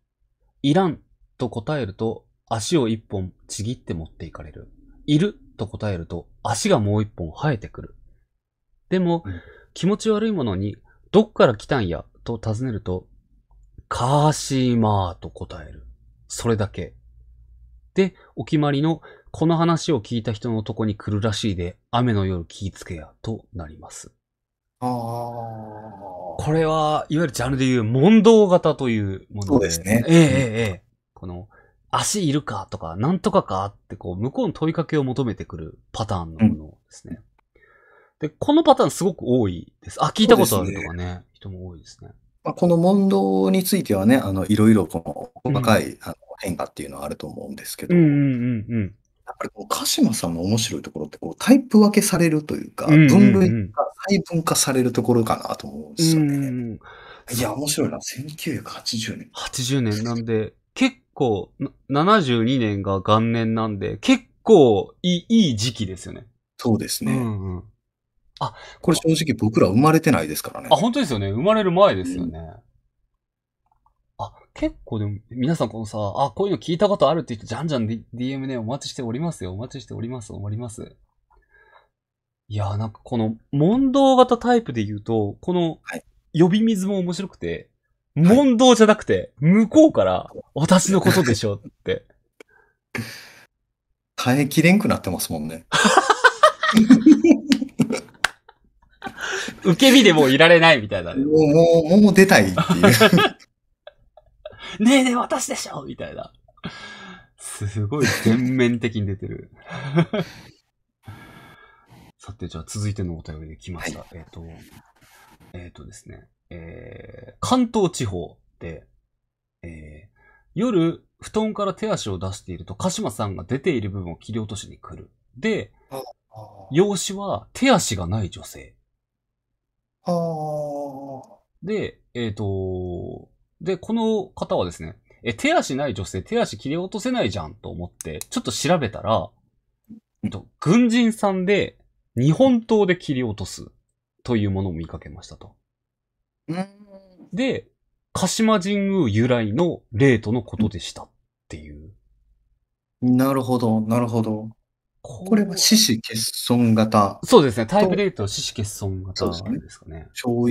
いらんと答えると、足を一本ちぎって持っていかれる。いると答えると、足がもう一本生えてくる。でも、気持ち悪いものに、どっから来たんやと尋ねると、カーシーマーと答える。それだけ。で、お決まりのこの話を聞いた人のとこに来るらしいで、雨の夜気ぃつけや、となります。ああ。これは、いわゆるジャンルでいう問答型というもので。そうですね。ええええええ。この、足いるかとか、なんとかかってこう、向こうの問いかけを求めてくるパターンのものですね。うん、で、このパターンすごく多いです。あ、聞いたことあるとかね、ね人も多いですね。まあ、この問答についてはね、あの、いろいろこの細かい、うん、あの変化っていうのはあると思うんですけど、うんうんうんうん、やっぱり鹿島さんの面白いところってこうタイプ分けされるというか、分類が細分化されるところかなと思うんですよね。ん。いや、面白いな。1980年。80年なんで、結構、72年が元年なんで、結構いいいい時期ですよね。そうですうね。んうん。あ、これ正直僕ら生まれてないですからね。あ、本当ですよね。生まれる前ですよね。結構でも、皆さんこのさ、あ、こういうの聞いたことあるって人、じゃんじゃん DM ね、お待ちしておりますよ。お待ちしております。おります。いやーなんかこの、問答型タイプで言うと、この、呼び水も面白くて、はい、問答じゃなくて、向こうから、私のことでしょって。耐えきれんくなってますもんね。受け身でもういられないみたいな、ね、もう、もう、もう出たいっていう。ねえねえ、私でしょみたいな。すごい全面的に出てる。さて、じゃあ続いてのお便りで来ました。はい、えっ、ー、と、えっ、ー、とですね、えー、関東地方で、えー、夜、布団から手足を出していると、鹿島さんが出ている部分を切り落としに来る。で、容姿は手足がない女性。で、えっ、ー、と、で、この方はですね、え、手足ない女性、手足切り落とせないじゃんと思って、ちょっと調べたら、と軍人さんで日本刀で切り落とすというものを見かけましたと。で、鹿島神宮由来の霊とのことでしたっていう。なるほど、なるほど。これは獅子欠損型。そうですね。タイプレートと獅子欠損型ですかね。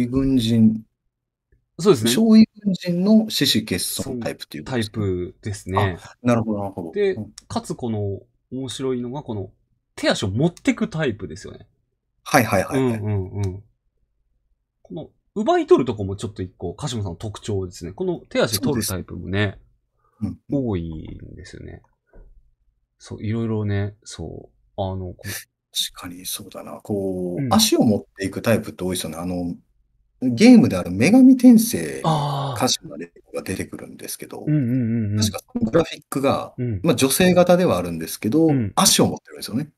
軍人そうですね。少尉軍人の獅子欠損タイプというタイプですね。なるほど、なるほど。で、かつこの面白いのが、この手足を持ってくタイプですよね。はいはいはい、はい。うんうんうん。この、奪い取るとこもちょっと一個、鹿島さんの特徴ですね。この手足取るタイプもね、うん、多いんですよね。そう、いろいろね、そう、あの、確かにそうだな。こう、うん、足を持っていくタイプって多いですよね。あの、ゲームである女神転生歌手のレが出てくるんですけど、確かそのグラフィックが、うん、まあ、女性型ではあるんですけど、うん、足を持ってるんですよね。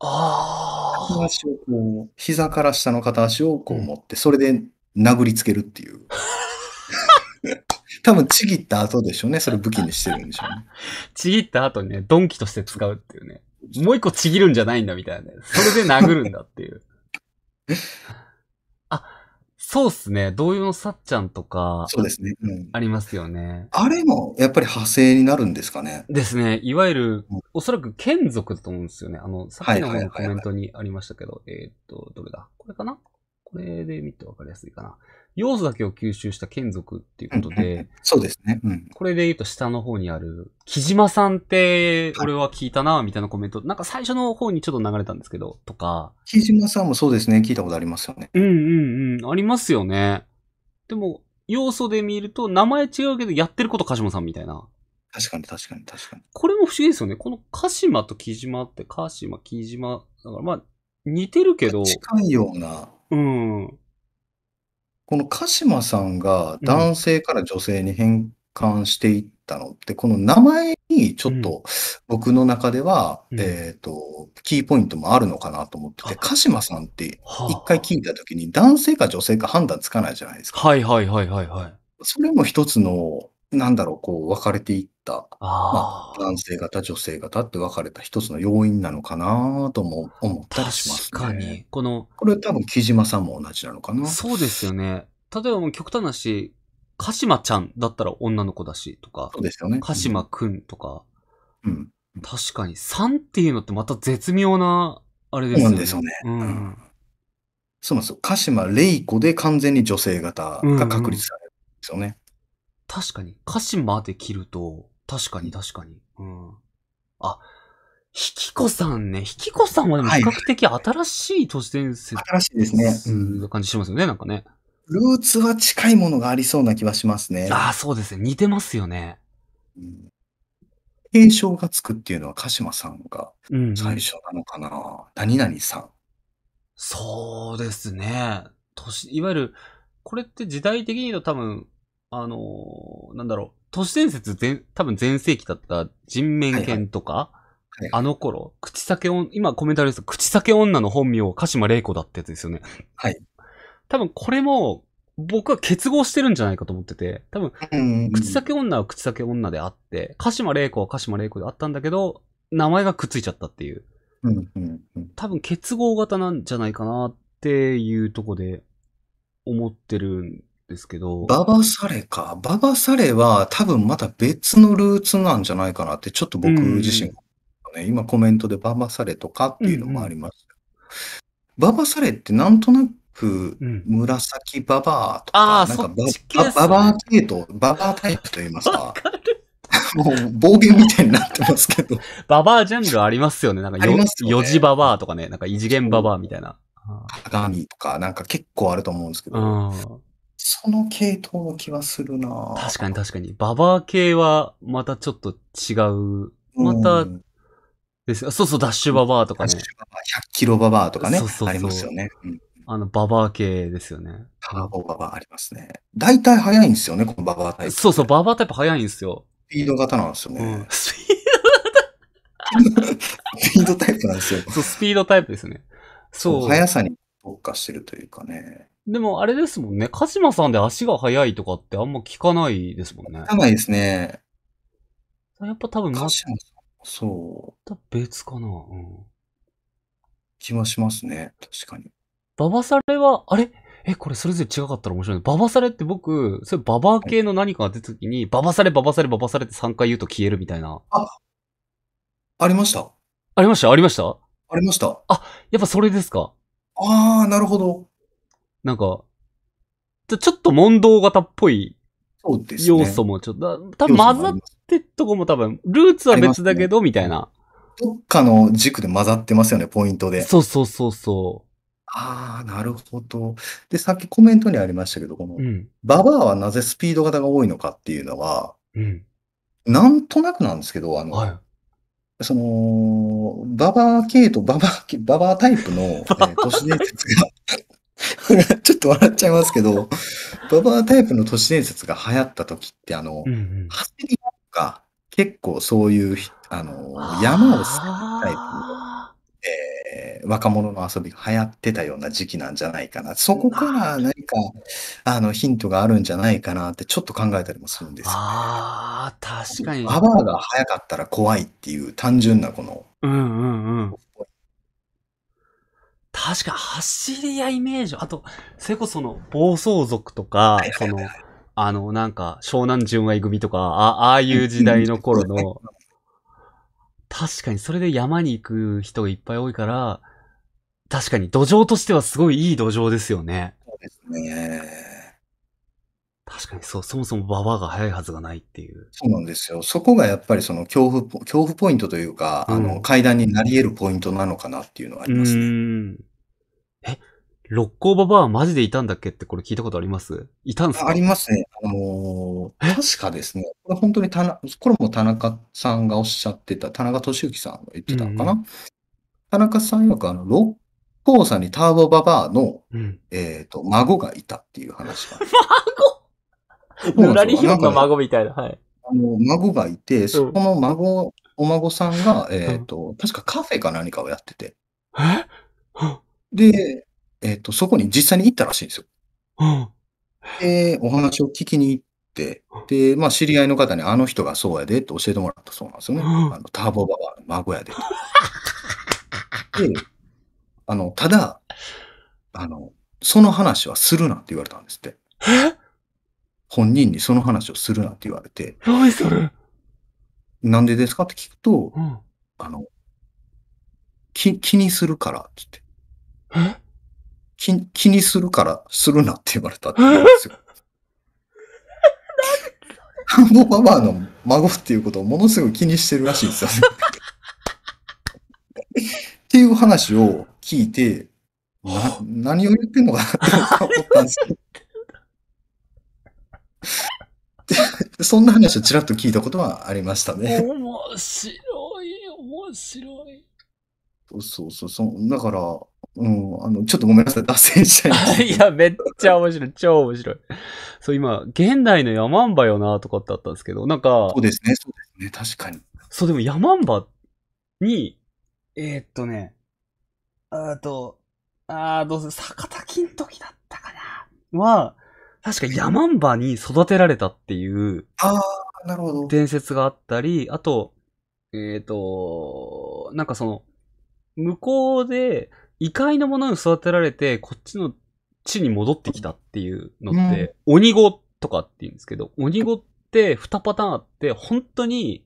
ああ。足をこう、膝から下の片足をこう持って、それで殴りつけるっていう。多分ちぎった後でしょうね。それ武器にしてるんでしょうね。ちぎった後にね、鈍器として使うっていうね。もう一個ちぎるんじゃないんだみたいな、ね。それで殴るんだっていう。そうっすね。同様のさっちゃんとか、そうですね。うん。ありますよね。あれも、やっぱり派生になるんですかね。ですね。いわゆる、おそらく剣族だと思うんですよね。あの、さっきののコメントにありましたけど、えっと、どれだこれかなこれで見てわかりやすいかな。要素だけを吸収した剣族っていうことで、うん、そうですね、うん。これで言うと下の方にある、木島さんって俺は聞いたな、みたいなコメント、なんか最初の方にちょっと流れたんですけど、とか。木島さんもそうですね、聞いたことありますよね。うんうんうん、ありますよね。でも、要素で見ると名前違うけどやってること鹿島さんみたいな。確かに確かに確かに。これも不思議ですよね。この鹿島と木島って、鹿島、木島、だからまあ、似てるけど。近いような。うん。この鹿島さんが男性から女性に変換していったのって、この名前にちょっと僕の中では、うん。えっと、キーポイントもあるのかなと思ってあ、て、鹿島さんって一回聞いた時に男性か女性か判断つかないじゃないですか。はいはいはいはいはい。それも一つのなんだろう、こう、分かれていった、まあ、あ男性型、女性型って分かれた一つの要因なのかなとも思ったりします、ね、確かに。この、これ多分、木島さんも同じなのかな。そうですよね。例えばもう極端なし、鹿島ちゃんだったら女の子だしとか、そうですよね。鹿島くんとか、うん。うん。確かに、3っていうのってまた絶妙な、あれですよね。そうなんですよね。うん、うんそうなんですよ。鹿島玲子で完全に女性型が確立されるんですよね。確かに。歌詞まで切ると、確かに確かに。うん。あ、ひきこさんね。ひきこさんはでも比較的新しい都市伝説、はい、新しいですね。うん。感じしますよね、なんかね。ルーツは近いものがありそうな気はしますね。ああ、そうですね。似てますよね。うん。継承がつくっていうのは鹿島さんが最初なのかな。うん何々さん。そうですね。都市、いわゆる、これって時代的に言うと多分、あのー、なんだろう、都市伝説全、多分前世紀だった人面犬とか、はいはい、あの頃、口裂け女、今コメントあるんですけど、口裂け女の本名は鹿島玲子だってやつですよね。はい。多分これも、僕は結合してるんじゃないかと思ってて、多分、口裂け女は口裂け女であって、鹿島玲子は鹿島玲子であったんだけど、名前がくっついちゃったっていう。うんうんうん、多分結合型なんじゃないかなっていうとこで思ってるんですけど。ババサレか。ババサレは多分また別のルーツなんじゃないかなって、ちょっと僕自身、ね、今コメントでババサレとかっていうのもあります。うんうん、ババサレってなんとなく紫ババアとか、うん、なんかバね、ババア系統、ババアタイプと言いますか。もう暴言みたいになってますけど。ババアジャンルありますよね。なんか四、ね、4字ババアとかね、なんか異次元ババアみたいな。鏡とか、なんか結構あると思うんですけど。その系統の気はするな確かに確かに。ババア系はまたちょっと違う。また、うんですそうそう、ダッシュババアとかね。ダッシュババア、100キロババアとかね。そうそうそうありますよね。うん、あの、ババア系ですよね。ターボババアありますね。大体早いんですよね、このババアタイプ、そうそう、ババアタイプ早いんですよ。スピード型なんですよね。うん、スピード型スピードタイプなんですよ。そう、スピードタイプですね。そう。速さに特化してるというかね。でもあれですもんね。鹿島さんで足が速いとかってあんま聞かないですもんね。聞かないですね。やっぱ多分、ま、鹿島そう。別かな。うん。気はしますね。確かに。ババサレは、あれえ、これそれぞれ違かったら面白い。ババサレって僕、それババア系の何かが出た時に、はい、ババサレ、ババサレ、ババサレって3回言うと消えるみたいな。あ、ありましたありましたありましたありましたあ、やっぱそれですか。ああ、なるほど。なんか、ちょちょっと問答型っぽい要素もちょっと、多分混ざってとこも多分、ルーツは別だけど、みたいな。どっかの軸で混ざってますよね、ポイントで。そうそうそうそう。ああ、なるほど。で、さっきコメントにありましたけど、この、うん、ババアはなぜスピード型が多いのかっていうのは、うん、なんとなくなんですけど、あの、はい、その、ババア系とババア、ババアタイプの、えー、都市伝説が ちょっと笑っちゃいますけど、ババアタイプの都市伝説が流行った時って、あの、うんうん、走りとか、結構そういう、あの、山を捨てるタイプえー、若者の遊びが流行ってたような時期なんじゃないかな。そこから何か、あの、ヒントがあるんじゃないかなってちょっと考えたりもするんですよ、ね、ああ、確かに。ババアが早かったら怖いっていう単純なこの、うんうんうん。確か走り屋イメージ、あと、それこそその、暴走族とか、その、あの、なんか、湘南純愛組とか、あああいう時代の頃の、確かにそれで山に行く人がいっぱい多いから、確かに土壌としてはすごいいい土壌ですよね。そうですね。確かにそう、そもそも馬場が早いはずがないっていう。そうなんですよ。そこがやっぱりその恐怖、恐怖ポイントというか、うん、あの、階段になり得るポイントなのかなっていうのはありますね。六甲ババアマジでいたんだっけってこれ聞いたことありますいたんすかありますね。あのー、確かですね。これ本当にたな、これも田中さんがおっしゃってた、田中俊之さんが言ってたのかな、うんうん、田中さんよくあの、六甲さんにターボババアの、うん、えっ、ー、と、孫がいたっていう話が。孫ぬらりひろの孫みたいな、はい。あの、孫がいて、そこの孫、お孫さんが、えっ、ー、と、確かカフェか何かをやってて。えで、えっ、と、そこに実際に行ったらしいんですよ。で、お話を聞きに行って、で、まあ、知り合いの方にあの人がそうやでって教えてもらったそうなんですよね。あのターボババの孫やで で、あの、ただ、あの、その話はするなって言われたんですって。え本人にその話をするなって言われて。何それなんでですかって聞くと、うん、あの、気、気にするからって言って。え気気にするから、するなって言われたって言うんですよ。田んぼババの孫っていうことをものすごい気にしてるらしいんですよ、ね。っていう話を聞いて、な何を言ってんのかなって思ったんですけど。そんな話をちらっと聞いたことはありましたね。面白い、面白い。そうそうそう。だから、うん、あの、ちょっとごめんなさい、脱線しちゃいました。いや、めっちゃ面白い、超面白い。そう、今、現代のヤマンバよな、とかってあったんですけど、なんか。そうですね、そうですね、確かに。そう、でもヤマンバに、えー、っとね、あと、あどうせ、坂滝の時だったかな、は、確かヤマンバに育てられたっていう、ああ、なるほど。伝説があったり、あと、えー、っ、と、なんかその、向こうで、異界のものに育てられて、こっちの地に戻ってきたっていうのって、うん、鬼子とかって言うんですけど、鬼子って二パターンあって、本当に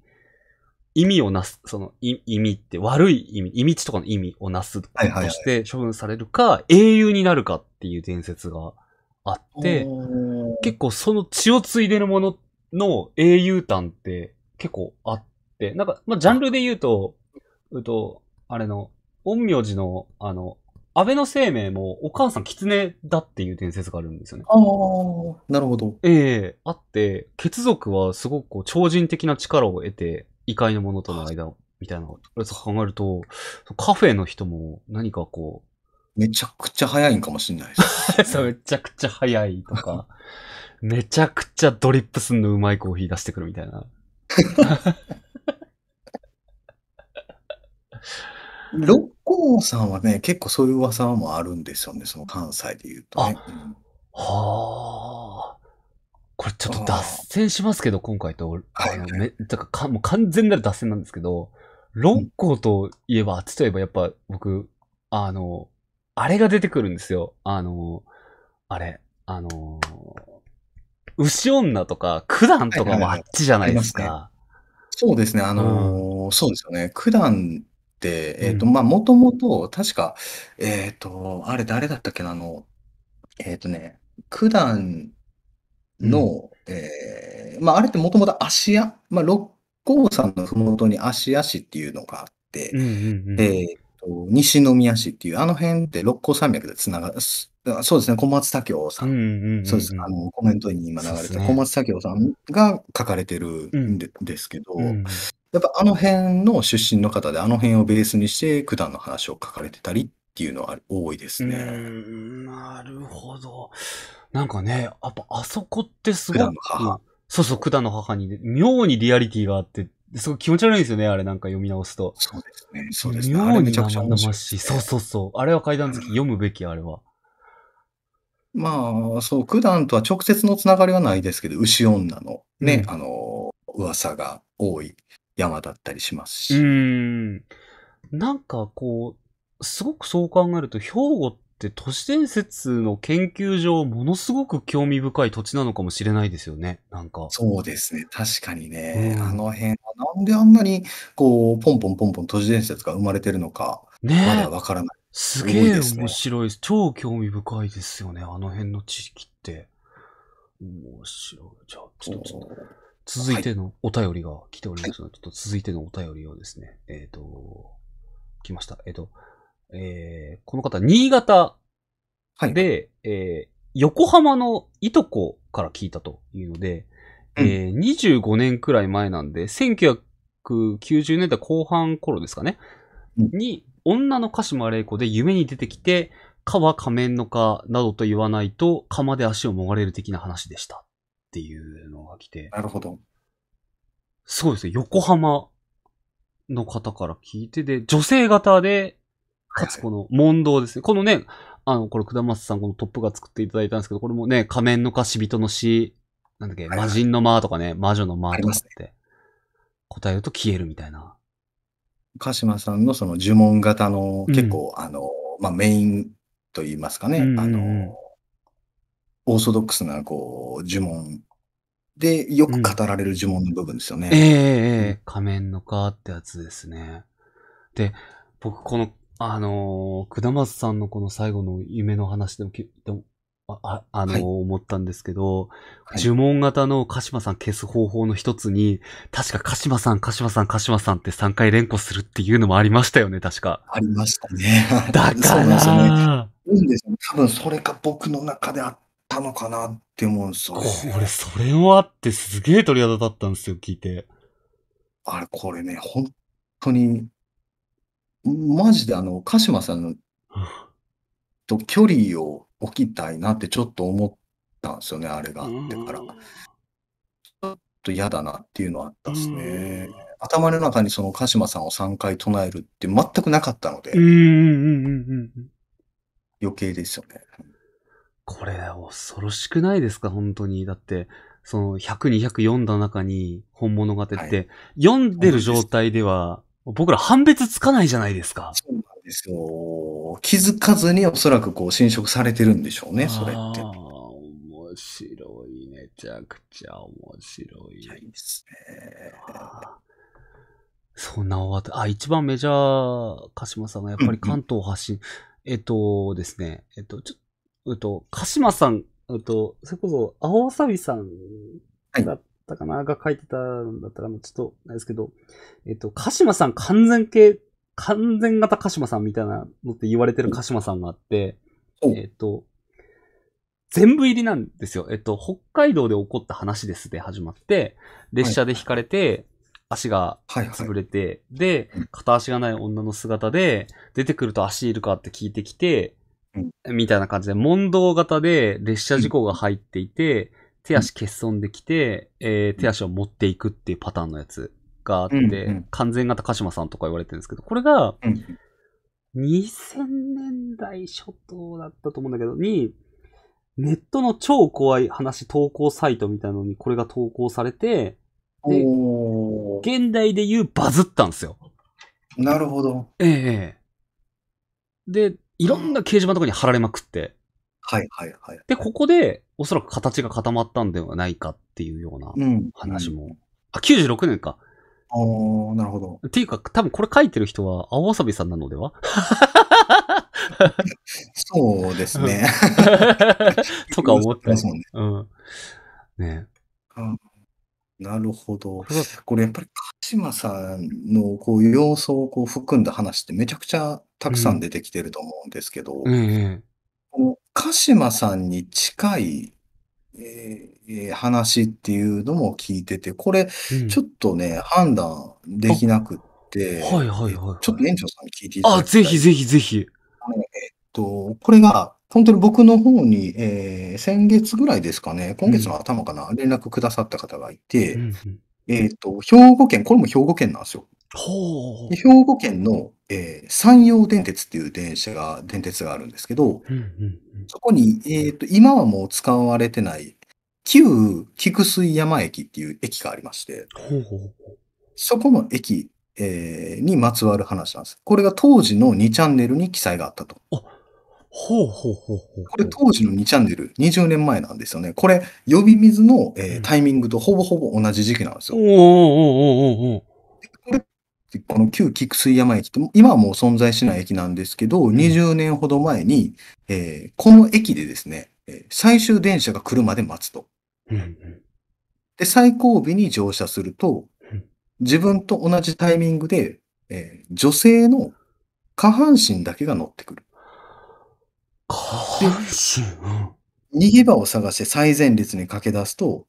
意味をなす、その意味って悪い意味、意味地とかの意味をなすとして処分されるか、はいはいはい、英雄になるかっていう伝説があって、結構その血を継いでるものの英雄譚って結構あって、なんか、まあ、ジャンルで言うと、うと、あれの、陰陽師の、あの、安倍の生命もお母さん狐だっていう伝説があるんですよね。ああ、なるほど。ええあって、血族はすごくこう超人的な力を得て、異界のものとの間みたいなこと考えると、カフェの人も何かこう。めちゃくちゃ早いんかもしんないです、めちゃくちゃ早いとか、めちゃくちゃドリップすんのうまいコーヒー出してくるみたいな。六甲さんはね、結構そういう噂もあるんですよね、その関西で言うとね。はあ。これちょっと脱線しますけど、今回と、あの、め、だからか、もう完全なる脱線なんですけど、六甲といえば、ちと例えばやっぱ僕、あの、あれが出てくるんですよ。あの、あれ、あの、牛女とか、九段とかもあっちじゃないですか。はいはいはいそうですね、あのうん、そうですよね、九段、えっと、まあ、もともと、確か、えっと、あれ誰だったっけな、あの、えっとね、九段の、えー、まあ、あれってもともと芦屋、まあ、六甲山のふもとに芦屋市っていうのがあって、えっと、西宮市っていう、あの辺って六甲山脈でつなが、そうですね、小松左京さん。そうです。あの、コメントに今流れた小松左京さんが書かれてるんで,、すけど、やっぱあの辺の出身の方で、あの辺をベースにして九段の話を書かれてたりっていうのは多いですね。うーん、なるほど。なんかね、やっぱあそこってすごい。そうそう、九段の母に、ね、妙にリアリティがあって、すごい気持ち悪いんですよね、あれなんか読み直すと。そうですね、そうですね。妙に生々しそうそうそう。あれは階段好き、読むべき、あれは。まあ、そう、九段とは直接のつながりはないですけど、牛女のね、うん、あの、噂が多い山だったりしますし。うん。なんかこう、すごくそう考えると、兵庫って都市伝説の研究上、ものすごく興味深い土地なのかもしれないですよね。なんか。そうですね。確かにね。うん、あの辺、なんであんなに、こう、ポンポンポンポン都市伝説が生まれてるのか、ね、まだわからない。すげえ面白いです。超興味深いですよね。あの辺の地域って。面白い。じゃあ、ちょっと。続いてのお便りが来ておりますので、はい、ちょっと続いてのお便りをですね、えっ、ー、と、来ました。えっ、ー、と、えー、この方、新潟で、はい、えー、横浜のいとこから聞いたというので、うん、えー、25年くらい前なんで、1990年代後半頃ですかね、うん、に、女の鹿島玲子で夢に出てきて、蚊は仮面の蚊などと言わないと、釜で足をもがれる的な話でした。っていうのが来て。なるほど。そうですね。横浜の方から聞いて、で、女性型で、かつこの問答ですね。このね、あの、これ、下松さん、このトップが作っていただいたんですけど、これもね、仮面の歌、死人の詩、なんだっけ、魔人の間とかね、魔女の間とかって、答えると消えるみたいな。鹿島さんのその呪文型の結構、うん、あの、まあ、メインと言いますかね、うんうん、あの、オーソドックスな、こう、呪文で、よく語られる呪文の部分ですよね。ええええ仮面のかってやつですね。で、僕この、あのー、下松さんのこの最後の夢の話でもき、でもあ、あのーはい思ったんですけど、はい呪文型の鹿島さん消す方法の一つに、確か鹿島さん、鹿島さん、鹿島さんって3回連呼するっていうのもありましたよね、確か。ありましたね。だ かそうなんですよね。ら、いいんですよ多分それが僕の中であったのかなって思うんですよ、ね。これ、それはあってすげえ鳥肌立ったんですよ、聞いて。あれ、これね、本当に、マジであの、鹿島さんの、と距離を置きたいなってちょっと思ったんですよね、あれがあってから。ちょっと嫌だなっていうのはあったですね。頭の中にその鹿島さんを3回唱えるって全くなかったので。余計ですよね。これ恐ろしくないですか本当に。だって、その100、200読んだ中に本物が出て、はい、読んでる状態では、僕ら判別つかないじゃないですか。そうなんですよ。気づかずにおそらくこう侵食されてるんでしょうね、それって。ああ、面白い。めちゃくちゃ面白い。いいですね。そんな終わった。あ、一番メジャー、鹿島さんがやっぱり関東発信。うんうん、えっとですね、えっと、ちょうと、鹿島さん、うと、それこそ、青わさびさんだったかな、はい、が書いてたんだったら、もうちょっと、ないですけど、えっと、鹿島さん完全系、完全型鹿島さんみたいなのって言われてる鹿島さんがあって、えっと、全部入りなんですよ。えっと、北海道で起こった話ですで始まって、列車で引かれて、足が潰れて、はいはい、で、片足がない女の姿で、出てくると足いるかって聞いてきて、みたいな感じで、問答型で列車事故が入っていて、手足欠損できて、えー、手足を持っていくっていうパターンのやつがあって、完全型鹿島さんとか言われてるんですけど、これが、2000年代初頭だったと思うんだけど、に、ネットの超怖い話投稿サイトみたいなのにこれが投稿されて、で、現代で言うバズったんですよ。なるほど。ええー、で、いろんな掲示板とかに貼られまくって。はいはいはい。で、ここで、おそらく形が固まったんではないかっていうような話も。うんうん、あ、96年か。ああ、なるほど。っていうか、多分これ書いてる人は、青わさびさんなのではそうですね。とか思った。うん。ね。うんなるほど。そう。これやっぱり鹿島さんのこう要素をこう含んだ話ってめちゃくちゃたくさんん。出てきてると思うんですけど、この鹿島さんに近い、ええ、話っていうのも聞いてて、これちょっとね、判断できなくっはいて、はいはいちょっと園長さんに聞いていたあ、だきぜたひい。ぜひぜひ。えっと、これが本当に僕の方に、えー、先月ぐらいですかね、今月の頭かな、連絡くださった方がいて、うんえっ、ー、と、兵庫県、これも兵庫県なんですよ。ほう。兵庫県の、えー、山陽電鉄っていう電車が、電鉄があるんですけど、うんそこに、えっ、ー、と、今はもう使われてない、旧菊水山駅っていう駅がありまして、ほうそこの駅、えー、にまつわる話なんです。これが当時の2チャンネルに記載があったと。あほうほうほうほう。これ当時の2チャンネル、20年前なんですよね。これ、呼び水の、えー、タイミングとほぼほぼ同じ時期なんですよ。おおおおおこれ、この旧菊水山駅って、今はもう存在しない駅なんですけど、うん、20年ほど前に、えー、この駅でですね、最終電車が来るまで待つと。うん、で、最後尾に乗車すると、自分と同じタイミングで、えー、女性の下半身だけが乗ってくる。下半身、うん、逃げ場を探して最前列に駆け出すと、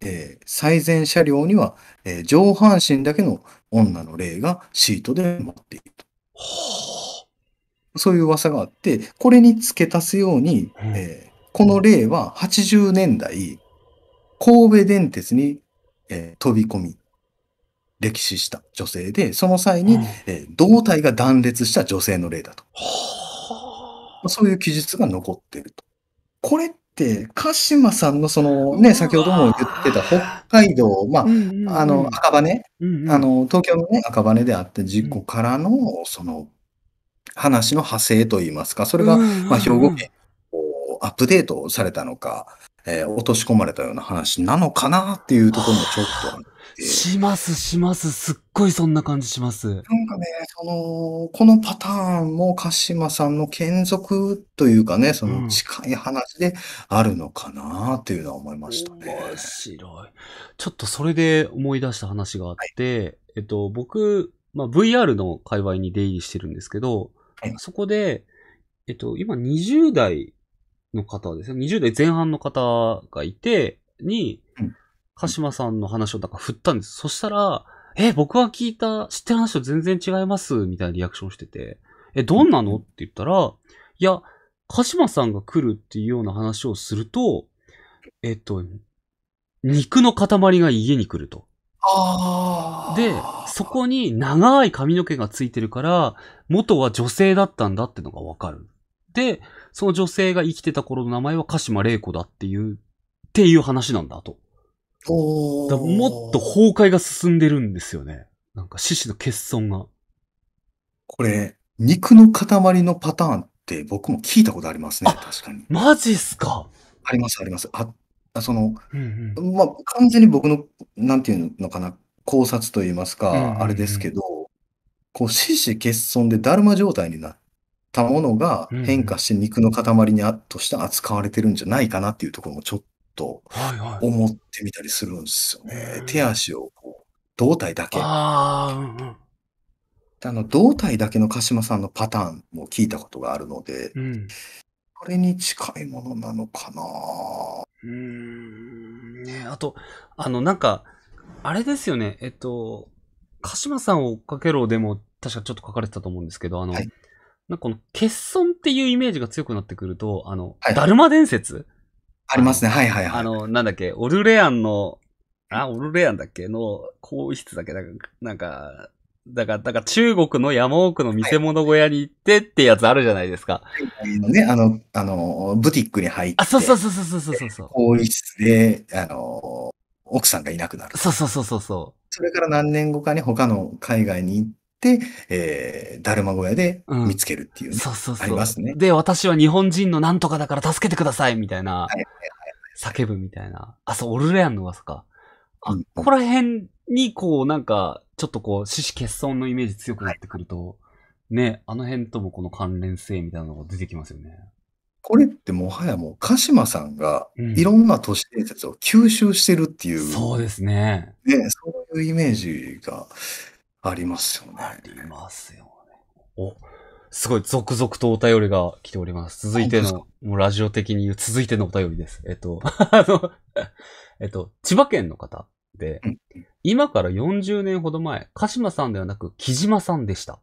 えー、最前車両には、えー、上半身だけの女の霊がシートで待っていると。そういう噂があって、これに付け足すように、うん、えー、この霊は80年代、神戸電鉄に、えー、飛び込み、歴史した女性で、その際に、うん、えー、胴体が断裂した女性の霊だと。そういう記述が残ってると。これって鹿島さんのそのね、先ほども言ってた北海道、まあ、うんうんうん、あの赤羽、うんうん、あの東京のね赤羽であった事故からのその話の派生といいますか、それが、まあ、兵庫県をアップデートされたのか、えー、落とし込まれたような話なのかなっていうところもちょっとします、します。すっごいそんな感じします。なんかね、その、このパターンも鹿島さんの眷属というかね、その近い話であるのかなっていうのは思いましたね。面白い。ちょっとそれで思い出した話があって、はい、えっと、僕、まあ、VR の界隈に出入りしてるんですけど、はい、そこで、えっと、今20代の方ですね、20代前半の方がいて、に、鹿島さんの話をなんか振ったんです。そしたら、え、僕は聞いた、知ってる話と全然違います、みたいなリアクションしてて、え、どんなのって言ったら、いや、鹿島さんが来るっていうような話をすると、えっと、肉の塊が家に来ると。で、そこに長い髪の毛がついてるから、元は女性だったんだってのがわかる。で、その女性が生きてた頃の名前は鹿島玲子だっていう、っていう話なんだと。もっと崩壊が進んでるんですよね。なんか獅子の欠損が。これ、肉の塊のパターンって僕も聞いたことありますね、確かに。マジっすかあります、あります。あ、その、うんうん、まあ、完全に僕の、なんていうのかな、考察と言いますか、うんうんうん、あれですけど、こう、獅子欠損でだるま状態になったものが変化して肉の塊にあとして扱われてるんじゃないかなっていうところもちょっと思ってみたりするんですよね。はいはい、手足をこう胴体だけ。ああの胴体だけの鹿島さんのパターンも聞いたことがあるので、うん、これに近いものなのかなうん、ね、あと、あの、なんか、あれですよね、えっと、鹿島さんを追っかけろでも、確かちょっと書かれてたと思うんですけど、あの、はい、なんかこの欠損っていうイメージが強くなってくると、あの、はい、だるま伝説ありますね。はいはいはい。あの、なんだっけ、オルレアンの、あ、オルレアンだっけの、更衣室だっけなんか、だから、だから中国の山奥の見せ物小屋に行ってってやつあるじゃないですか。はい、ね、あの、あの、ブティックに入って。あ、そうそうそうそうそうそうそう。更衣室で、あの、奥さんがいなくなる。そうそうそうそうそれから何年後かに他の海外に行っで、えー、だるま小屋で見つけるっていう、ねうん、そうそうそう。ありますね。で、私は日本人のなんとかだから助けてくださいみたいな。はいはいはい、叫ぶみたいな。あ、そう、オルレアンの噂か。あ、うん、ここら辺に、こう、なんか、ちょっとこう、死死欠損のイメージ強くなってくると、はい、ね、あの辺ともこの関連性みたいなのが出てきますよね。これってもはやもう、鹿島さんがいろんな都市伝説を吸収してるっていう。うん、そうですね。ね、そういうイメージがありますよね。ありますよね。お、すごい続々とお便りが来ております。続いての、もうラジオ的に言う続いてのお便りです。えっと、あの、えっと、千葉県の方で、今から40年ほど前、鹿島さんではなく木島さんでした。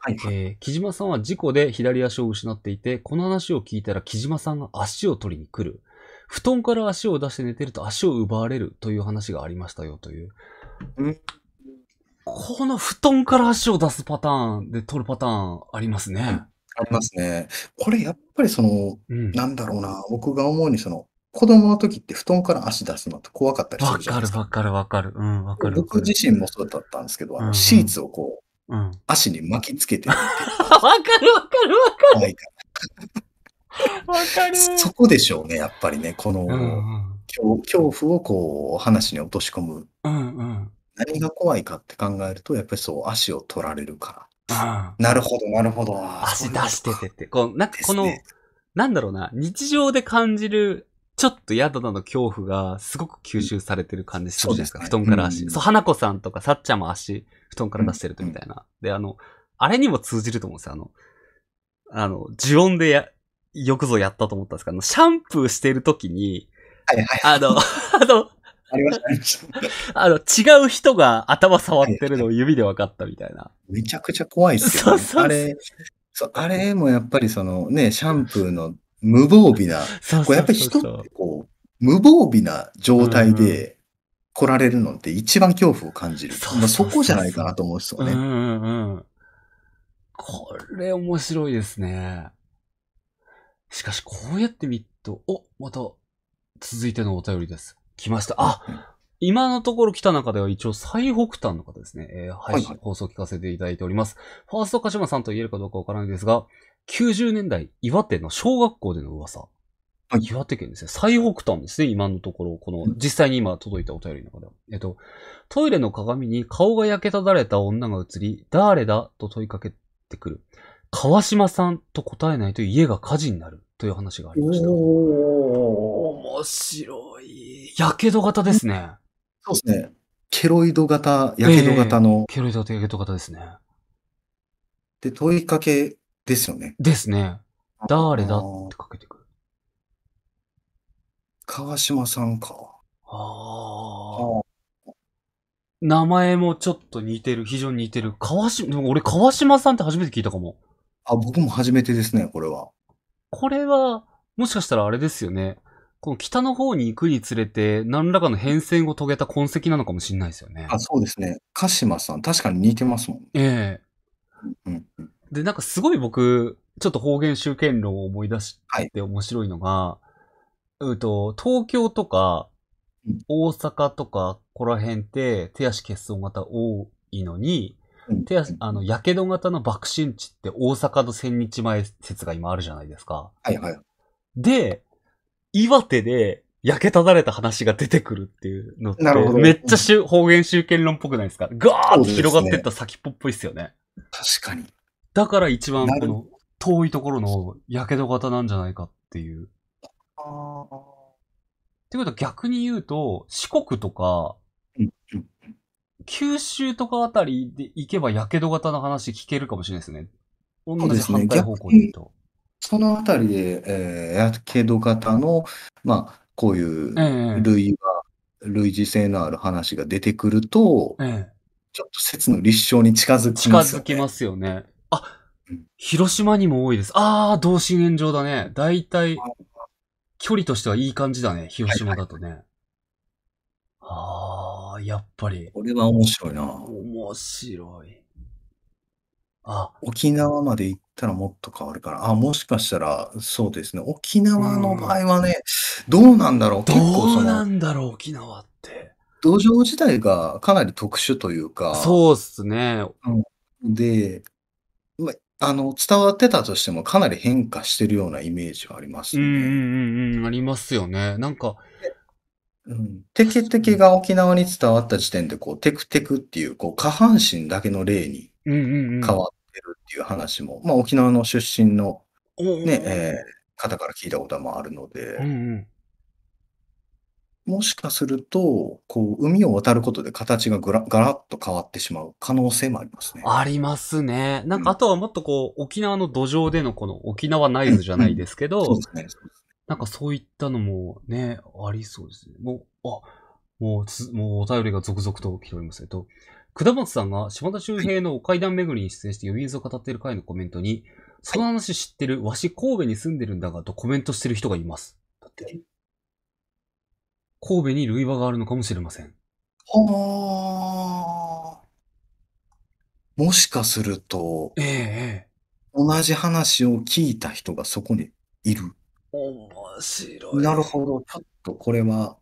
はいえー、木島さんは事故で左足を失っていて、この話を聞いたら木島さんが足を取りに来る。布団から足を出して寝てると足を奪われるという話がありましたよという。この布団から足を出すパターンで取るパターンありますね。ありますね。これやっぱりその、うん、なんだろうな、僕が思うにその、子供の時って布団から足出すのって怖かったりするじゃないですか。わかるわかるわかる。うん、わかる。僕自身もそうだったんですけど、うん、シーツをこう、うん、足に巻きつけてわ、かるわかるわかる。わかる。そこでしょうね、やっぱりね、この、うんうん、恐怖をこう、話に落とし込む。うんうん。何が怖いかって考えると、やっぱりそう、足を取られるから。なるほど、なるほど。足出しててって。こう、なんかこの、ね、なんだろうな、日常で感じる、ちょっと宿なの恐怖がすごく吸収されてる感じするじゃないですか。すね、布団から足。うん、そう、花子さんとかさっちゃんも足、布団から出してるとみたいな。うん、で、あの、あれにも通じると思うんですよ。あの、あの、呪音でや、よくぞやったと思ったんですけど、あの、シャンプーしてるときに、はいはい。あの、あの、ありました、ああの、違う人が頭触ってるのを指で分かったみたいな。めちゃくちゃ怖いっすよ、ね。そうそうあれ、そう、あれもやっぱりそのね、シャンプーの無防備な、そううやっぱり人ってこう、無防備な状態で来られるのって一番恐怖を感じる。そまあ、そこじゃないかなと思うんですよね。うんうんうん。これ面白いですね。しかし、こうやって見ると、お、また、続いてのお便りです。来ました。あ、今のところ来た中では一応最北端の方ですね、えー、配信、はい放送聞かせていただいております。ファースト鹿島さんと言えるかどうかわからないですが、90年代、岩手の小学校での噂。はい、岩手県ですね。最北端ですね、今のところ。この、実際に今届いたお便りの中では。えっと、トイレの鏡に顔が焼けただれた女が映り、誰だと問いかけてくる。川島さんと答えないと家が火事になる。という話がありました。おー、面白い。やけど型ですね。そうですね。ケロイド型、やけど型の、えー、ケロイド型、やけど型ですね。で、問いかけですよね。ですね。誰だってかけてくる。川島さんか。ああ。名前もちょっと似てる、非常に似てる。川島、俺川島さんって初めて聞いたかも。あ、僕も初めてですね、これは。これは、もしかしたらあれですよね。この北の方に行くにつれて、何らかの変遷を遂げた痕跡なのかもしれないですよね。あ、そうですね。鹿島さん、確かに似てますもん。ええうんで、なんかすごい僕、ちょっと方言集権論を思い出して面白いのが、はい、うと、東京とか、大阪とか、ここら辺って手足欠損型多いのに、手足、あの、やけど型の爆心地って大阪の千日前説が今あるじゃないですか。はいはい。で、岩手で焼けただれた話が出てくるっていうのって、なるほどめっちゃしゅ、うん、方言集権論っぽくないですかガーッと広がってった先っぽっぽいっすよね。ね確かに。だから一番この遠いところのやけど型なんじゃないかっていう。ああ。ってことは逆に言うと、四国とか、九州とかあたりで行けば、やけど型の話聞けるかもしれないですね。同じ反対方向に行くと。そのあたりで、えー、やけど型の、まあ、こういう類は、え類似性のある話が出てくると、えちょっと説の立証に近づきますよね。近づきますよね。あ、広島にも多いです。ああ、同心円状だね。大体、距離としてはいい感じだね。広島だとね。はいはい、ああ。あやっぱり。これは面白いな。面白い。あ、沖縄まで行ったらもっと変わるから。あ、もしかしたら、そうですね。沖縄の場合はね、どうなんだろう。結構そどうなんだろう、沖縄って。土壌自体がかなり特殊というか、そうっすね。で、ま、あの、伝わってたとしてもかなり変化してるようなイメージはありますね。うね。んうんうん、ありますよね。なんか、うん、テケテケが沖縄に伝わった時点で、こう、テクテクっていう、こう、下半身だけの例に変わってるっていう話も、まあ、沖縄の出身のね、ね、えー、方から聞いたこともあるので、うんうんもしかすると、こう、海を渡ることで形がぐらガラッと変わってしまう可能性もありますね。ありますね。なんか、あとはもっとこう、うん、沖縄の土壌でのこの沖縄ナイズじゃないですけど、うんうん、そうですね。なんかそういったのもね、ありそうですね。もう、あ、もうつ、もうお便りが続々と来ております。えっと、下松さんが島田周平のお階段巡りに出演して呼び水を語っている回のコメントに、その話知ってる、わし神戸に住んでるんだが、とコメントしてる人がいます。だって。神戸に類話があるのかもしれません。はあ。もしかすると、ええ、同じ話を聞いた人がそこにいる。お白い。なるほど。ちょっとこれは、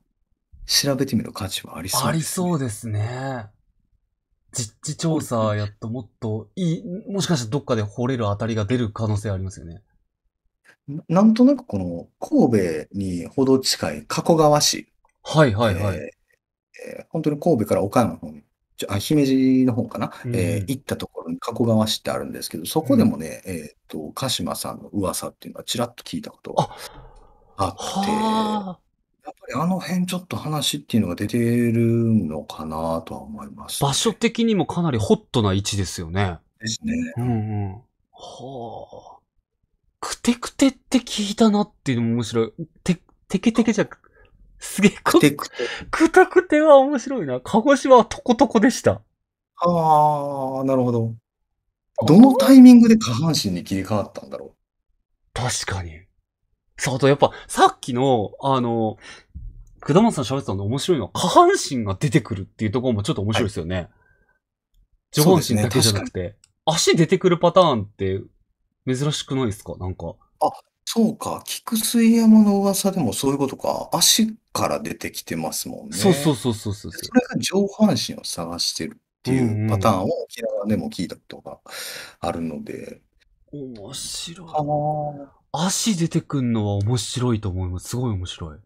調べてみる価値はありそうです、ね。ありそうですね。実地調査やっともっといい、もしかしたらどっかで掘れるあたりが出る可能性ありますよね。なんとなくこの神戸にほど近い加古川市。はいはいはい。えーえー、本当に神戸から岡山の方に、あ姫路の方かな、うん、えー、行ったところに加古川市ってあるんですけど、そこでもね、うん、えっ、ー、と、鹿島さんの噂っていうのはちらっと聞いたことああって、やっぱりあの辺ちょっと話っていうのが出てるのかなとは思います場所的にもかなりホットな位置ですよね。ですね。うんうん。はあ。くてくてって聞いたなっていうのも面白い。て、てけてけじゃ、すげえ、くてくて。くたくては面白いな。鹿児島はとことこでした。ああ、なるほど。どのタイミングで下半身に切り替わったんだろう。確かに。そう、あとやっぱ、さっきの、あの、くだまさん喋ってたの面白いのは、下半身が出てくるっていうところもちょっと面白いですよね。はい、上半身だけじゃなくて、ね、足出てくるパターンって珍しくないですかなんか。あ、そうか。菊水山の噂でもそういうことか。足から出てきてますもんね。そうそうそうそうそれが上半身を探してるっていうパターンを沖縄でも聞いたことがあるので。面白い。足出てくんのは面白いと思います。すごい面白い。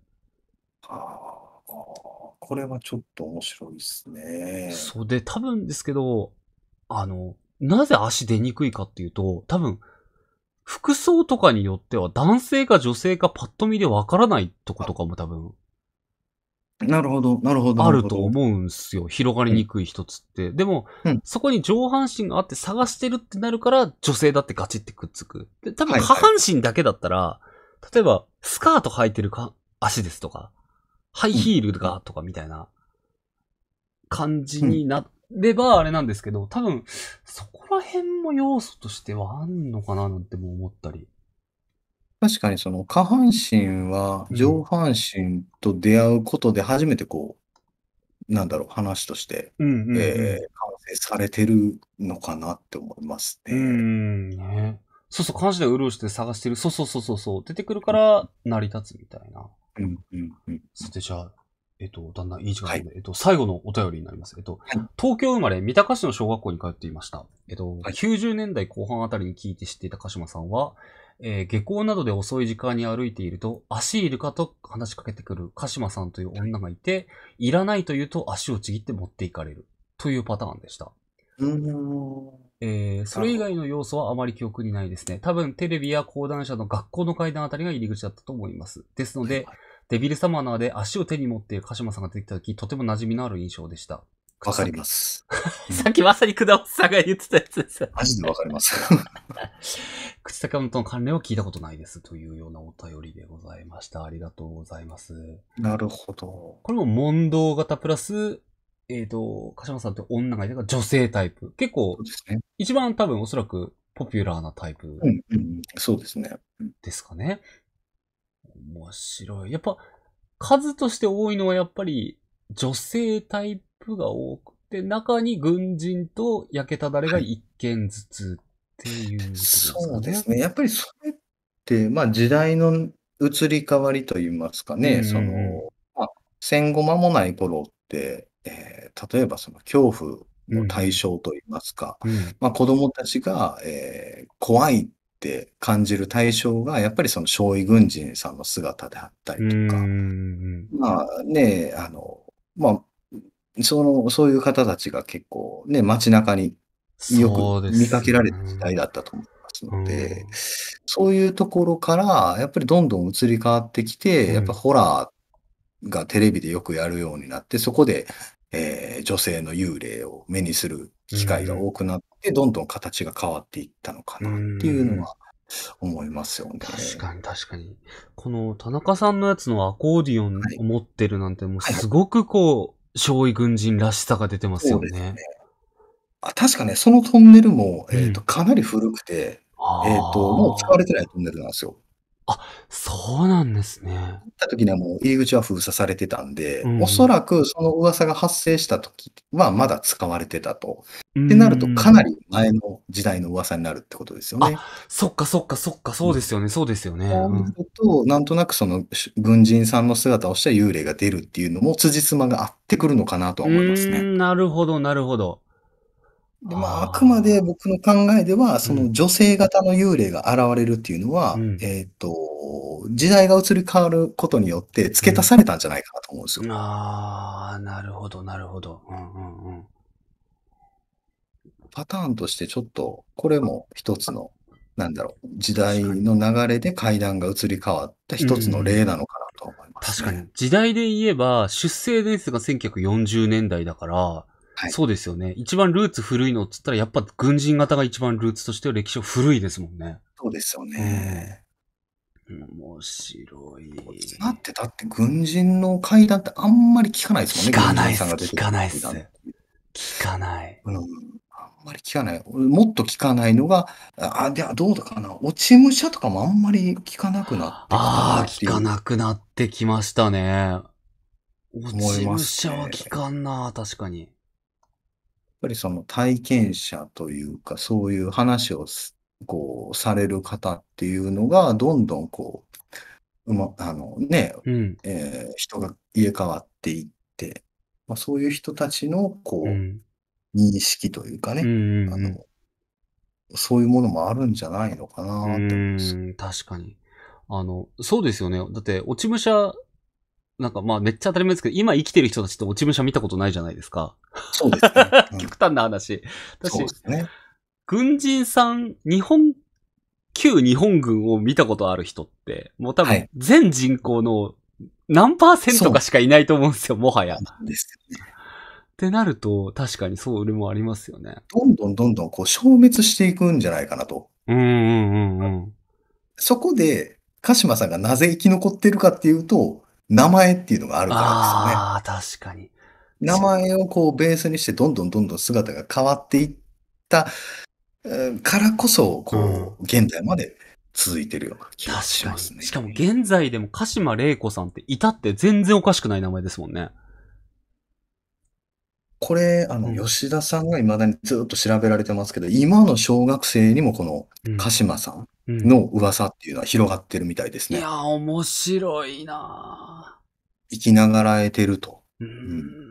ああ、これはちょっと面白いですね。そうで、多分ですけど、あの、なぜ足出にくいかっていうと、多分、服装とかによっては男性か女性かパッと見でわからないとことかも多分なるほど、なるほど。あると思うんすよ。広がりにくい一つって。うん、でも、うん、そこに上半身があって探してるってなるから、女性だってガチってくっつく。で多分下半身だけだったら、はいはい、例えば、スカート履いてるか足ですとか、ハイヒールがとかみたいな感じになればあれなんですけど、多分、そこら辺も要素としてはあんのかななんても思ったり。確かにその下半身は上半身と出会うことで初めてこう、なんだろう、話として、うえー完成されてるのかなって思いますうん。うね。ん、ね。そうそう、感じでうるうして探してる。そうそうそうそう出てくるから成り立つみたいな。さて、じゃあ、えっと、だんだんいい時間なで、えっと、最後のお便りになります。えっと、東京生まれ、三鷹市の小学校に通っていました。えっと、90年代後半あたりに聞いて知っていた鹿島さんは、えー、下校などで遅い時間に歩いていると、足いるかと話しかけてくる鹿島さんという女がいて、いらないと言うと足をちぎって持っていかれるというパターンでした。えー、それ以外の要素はあまり記憶にないですね。多分テレビや講談社の学校の階段あたりが入り口だったと思います。ですので、デビルサマナーで足を手に持っている鹿島さんが出てきた時、とても馴染みのある印象でした。わかります。さっきまさにくだおさんが言ってたやつです。マジでわかります。口先本との関連を聞いたことないですというようなお便りでございました。ありがとうございます。なるほど。これも問答型プラス、えっ、ー、と、鹿島さんって女がいたか女性タイプ。結構、ね、一番多分おそらくポピュラーなタイプ、うんうん。そうですね。ですかね。面白い。やっぱ、数として多いのはやっぱり女性タイププが多くて、中に軍人と焼けただれが一軒ずつっていう、ね、そうですね。やっぱりそれって、まあ時代の移り変わりといいますかね、うん、その、まあ、戦後間もない頃って、えー、例えばその恐怖の対象といいますか、うんうん、まあ、子供たちが、えー、怖いって感じる対象が、やっぱりその少尉軍人さんの姿であったりとか、まあね、あの、まあ、その、そういう方たちが結構ね、街中によく見かけられた時代だったと思いますので、そうねうん、そういうところから、やっぱりどんどん移り変わってきて、うん、やっぱホラーがテレビでよくやるようになって、そこで、えー、女性の幽霊を目にする機会が多くなって、うん、どんどん形が変わっていったのかなっていうのは、思いますよね。確かに確かに。この田中さんのやつのアコーディオンを持ってるなんて、もうすごくこう、はい少尉軍人らしさが出てますよね。ねあ確かね、そのトンネルも、えーと、うん、かなり古くて、えっ、ー、と、もう使われてないトンネルなんですよ。あ、そうなんですね。行った時にはもう入り口は封鎖されてたんで、うん、おそらくその噂が発生した時はまだ使われてたと。ってなるとかなり前の時代の噂になるってことですよね。あ、そっかそっかそっか、そうですよね、うん、そうですよね。うすると、なんとなくその軍人さんの姿をした幽霊が出るっていうのも辻褄が合ってくるのかなとは思いますね。なるほど、なるほど。でまあ、あくまで僕の考えでは、その女性型の幽霊が現れるっていうのは、うん、えっ、ー、と、時代が移り変わることによって付け足されたんじゃないかなと思うんですよ。うん、ああ、なるほど、なるほど。うんうんうん。パターンとしてちょっと、これも一つの、なんだろう、時代の流れで階段が移り変わった一つの例なのかなと思います、ねうん確かに。時代で言えば、出生年数が1940年代だから、はい、そうですよね。一番ルーツ古いのっつったら、やっぱ軍人型が一番ルーツとしては歴史は古いですもんね。そうですよね。面白い。だって、だって軍人の会談ってあんまり聞かないですもんね。聞かないです。聞かないです。聞かない。うん。あんまり聞かない。もっと聞かないのが、あ、ではどうだかな。落ち武者とかもあんまり聞かなくなってああ、聞かなくなってきましたね。落ち武者は聞かんな、確かに。ぱりその体験者というか、そういう話をこうされる方っていうのが、どんどんこう、うま、あのね、うん、えー、人が入れ替わっていって、まあ、そういう人たちのこう、うん、認識というかね、うんうん、あの、そういうものもあるんじゃないのかなって思います。確かに。あの、そうですよね。だって、落ち武者、なんかまあめっちゃ当たり前ですけど、今生きてる人たちって落ち武者見たことないじゃないですか。そうですね。うん、極端な話。そうですね。軍人さん、日本、旧日本軍を見たことある人って、もう多分全人口の何パーセントかしかいないと思うんですよ、もはや。ですよね。ってなると、確かにそう、俺もありますよね。どんどんどんどんこう消滅していくんじゃないかなと。うんうんうんうん。そこで、鹿島さんがなぜ生き残ってるかっていうと、名前っていうのがあるからですよね。ああ、確かに。名前をこうベースにしてどんどんどんどん姿が変わっていったからこそ、こう、現在まで続いてるような気がしますね。しかも現在でも鹿島玲子さんっていたって全然おかしくない名前ですもんね。これ、あの、吉田さんが未だにずっと調べられてますけど、今の小学生にもこの鹿島さんの噂っていうのは広がってるみたいですね。うんうん、いや面白いな生きながらえてると。うん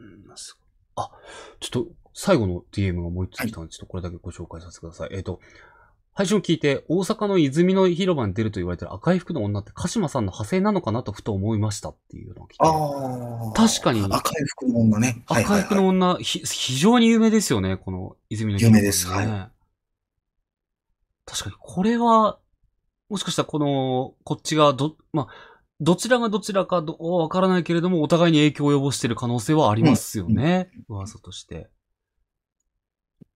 ちょっと最後の DM が思いついたので、ちょっとこれだけご紹介させてください。えっ、ー、と、配信を聞いて、大阪の泉の広場に出ると言われてる赤い服の女って鹿島さんの派生なのかなとふと思いましたっていうのを聞いて。確かに。赤い服の女ね。いはいはい、赤い服の女、非常に有名ですよね、この泉の広場、ね、有名です、はい。確かに、これは、もしかしたらこの、こっちがど、まあ、どちらがどちらかはわからないけれども、お互いに影響を及ぼしている可能性はありますよね。噂として。やっ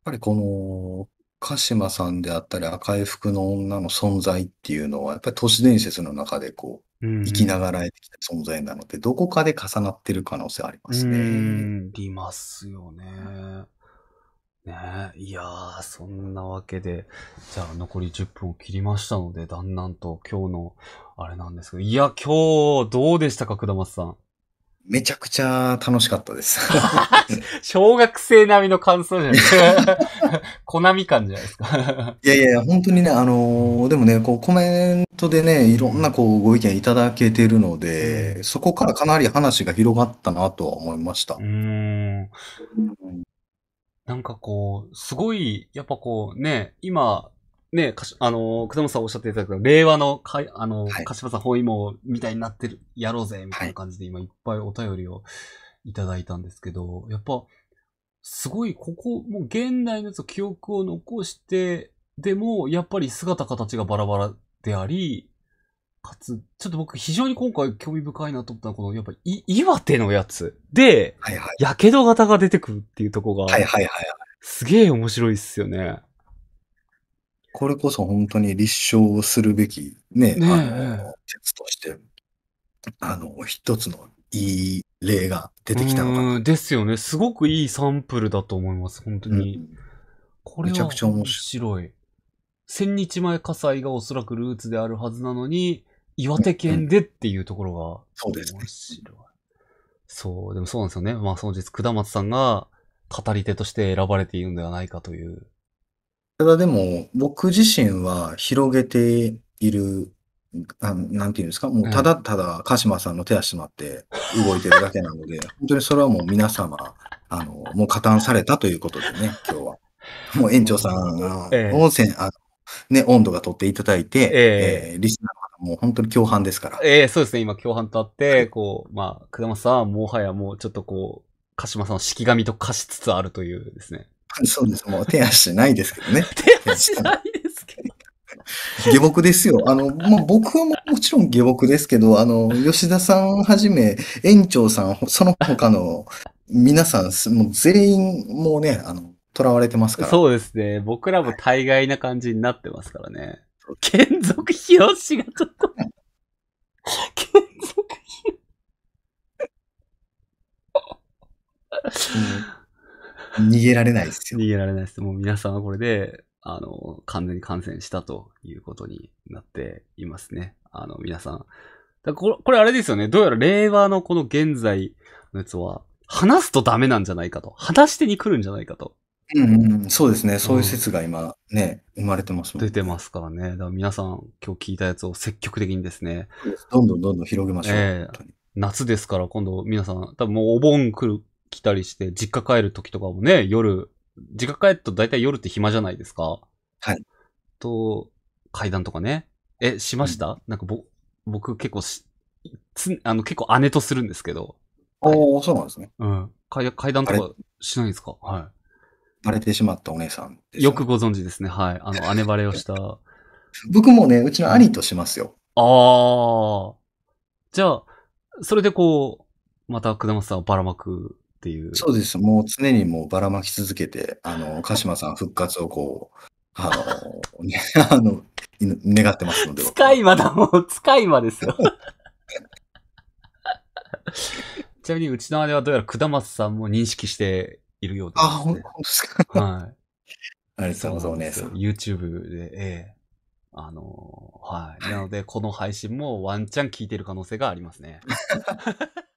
ぱりこの、鹿島さんであったり赤い服の女の存在っていうのは、やっぱり都市伝説の中でこう、生きながらえてきた存在なので、どこかで重なってる可能性ありますね。ありますよね。ねえ、いやー、そんなわけで、じゃあ残り10分を切りましたので、だんだんと今日のあれなんですけど、いや、今日どうでしたか、だ松さん。めちゃくちゃ楽しかったです。小学生並みの感想じゃないですか。コナミ感じゃないですか。いやいや、本当にね、あのー、でもね、こうコメントでね、いろんなこうご意見いただけてるので、そこからかなり話が広がったなとは思いました。うん。なんかこう、すごい、やっぱこうね、今、ね、かしあのー、本さんおっしゃっていただく令和のか、あの柏さん包囲網みたいになってる、やろうぜ、みたいな感じで今いっぱいお便りをいただいたんですけど、やっぱ、すごい、ここ、もう現代の記憶を残して、でも、やっぱり姿形がバラバラであり、かつ、ちょっと僕非常に今回興味深いなと思ったのは、この、やっぱい、岩手のやつで、はいはい。やけど型が出てくるっていうとこが、はいはいはい、はい。すげえ面白いっすよね。これこそ本当に立証するべきね、ねあの、説として、あの、一つのいい例が出てきたのかな。ですよね。すごくいいサンプルだと思います、本当に。うん、これは面白い。千日前火災がおそらくルーツであるはずなのに、岩手県でっていうところが、そうですね。そう、でもそうなんですよね。まあ、その実、下松さんが語り手として選ばれているんではないかという。ただでも、僕自身は広げている、あなんていうんですか、もうただただ鹿島さんの手足となって動いてるだけなので、本当にそれはもう皆様、あの、もう加担されたということでね、今日は。もう園長さんが、温泉、あね、温度が取っていただいて、ええー、リスナーもう本当に共犯ですから。ええー、そうですね。今共犯とあって、こう、まあ、下もさんはもはやもうちょっとこう、鹿島さんの式紙と化しつつあるというですね。そうです。もう手足ないですけどね。手足ないですけど。下僕ですよ。あの、まあ、僕はもちろん下僕ですけど、あの、吉田さんはじめ、園長さん、その他の皆さん、もう全員、もうね、あの、囚われてますから。そうですね。僕らも大概な感じになってますからね。剣属費用しがちょっと。剣属費用逃げられないですよ。逃げられないです。もう皆さんはこれで、あの、完全に感染したということになっていますね。あの、皆さん。だこれ、これあれですよね。どうやら令和のこの現在のやつは、話すとダメなんじゃないかと。話し手に来るんじゃないかと。うんうん、そうですね。そういう説が今ね、生まれてますも出てますからね。だから皆さん今日聞いたやつを積極的にですね。どんどんどんどん広げましょう、ええ夏ですから今度皆さん、多分もうお盆来る、来たりして、実家帰る時とかもね、夜、実家帰ると大体夜って暇じゃないですか。はい。と、階段とかね。え、しましたなんかぼ、僕結構し、つ、あの結構姉とするんですけど。はい。おー、そうなんですね。うん。階、階段あとれ、かしないんですかはい。バレてしまったお姉さん、ね、よくご存知ですね。はい。あの、姉バレをした。僕もね、うちの兄としますよ。ああ。じゃあ、それでこう、また下松さんをばらまくっていう。そうです。もう常にもうばらまき続けて、あの、鹿島さん復活をこう、あの、ね、あの、願ってますので。使い魔だ、もう、使い魔ですよ。ちなみに、うちの姉はどうやら下松さんも認識しているようです、ね。あ、ほんとですか。はい。あれ、さまざまね。YouTube で、ええあのーはい。なので、この配信もワンチャン聞いてる可能性がありますね。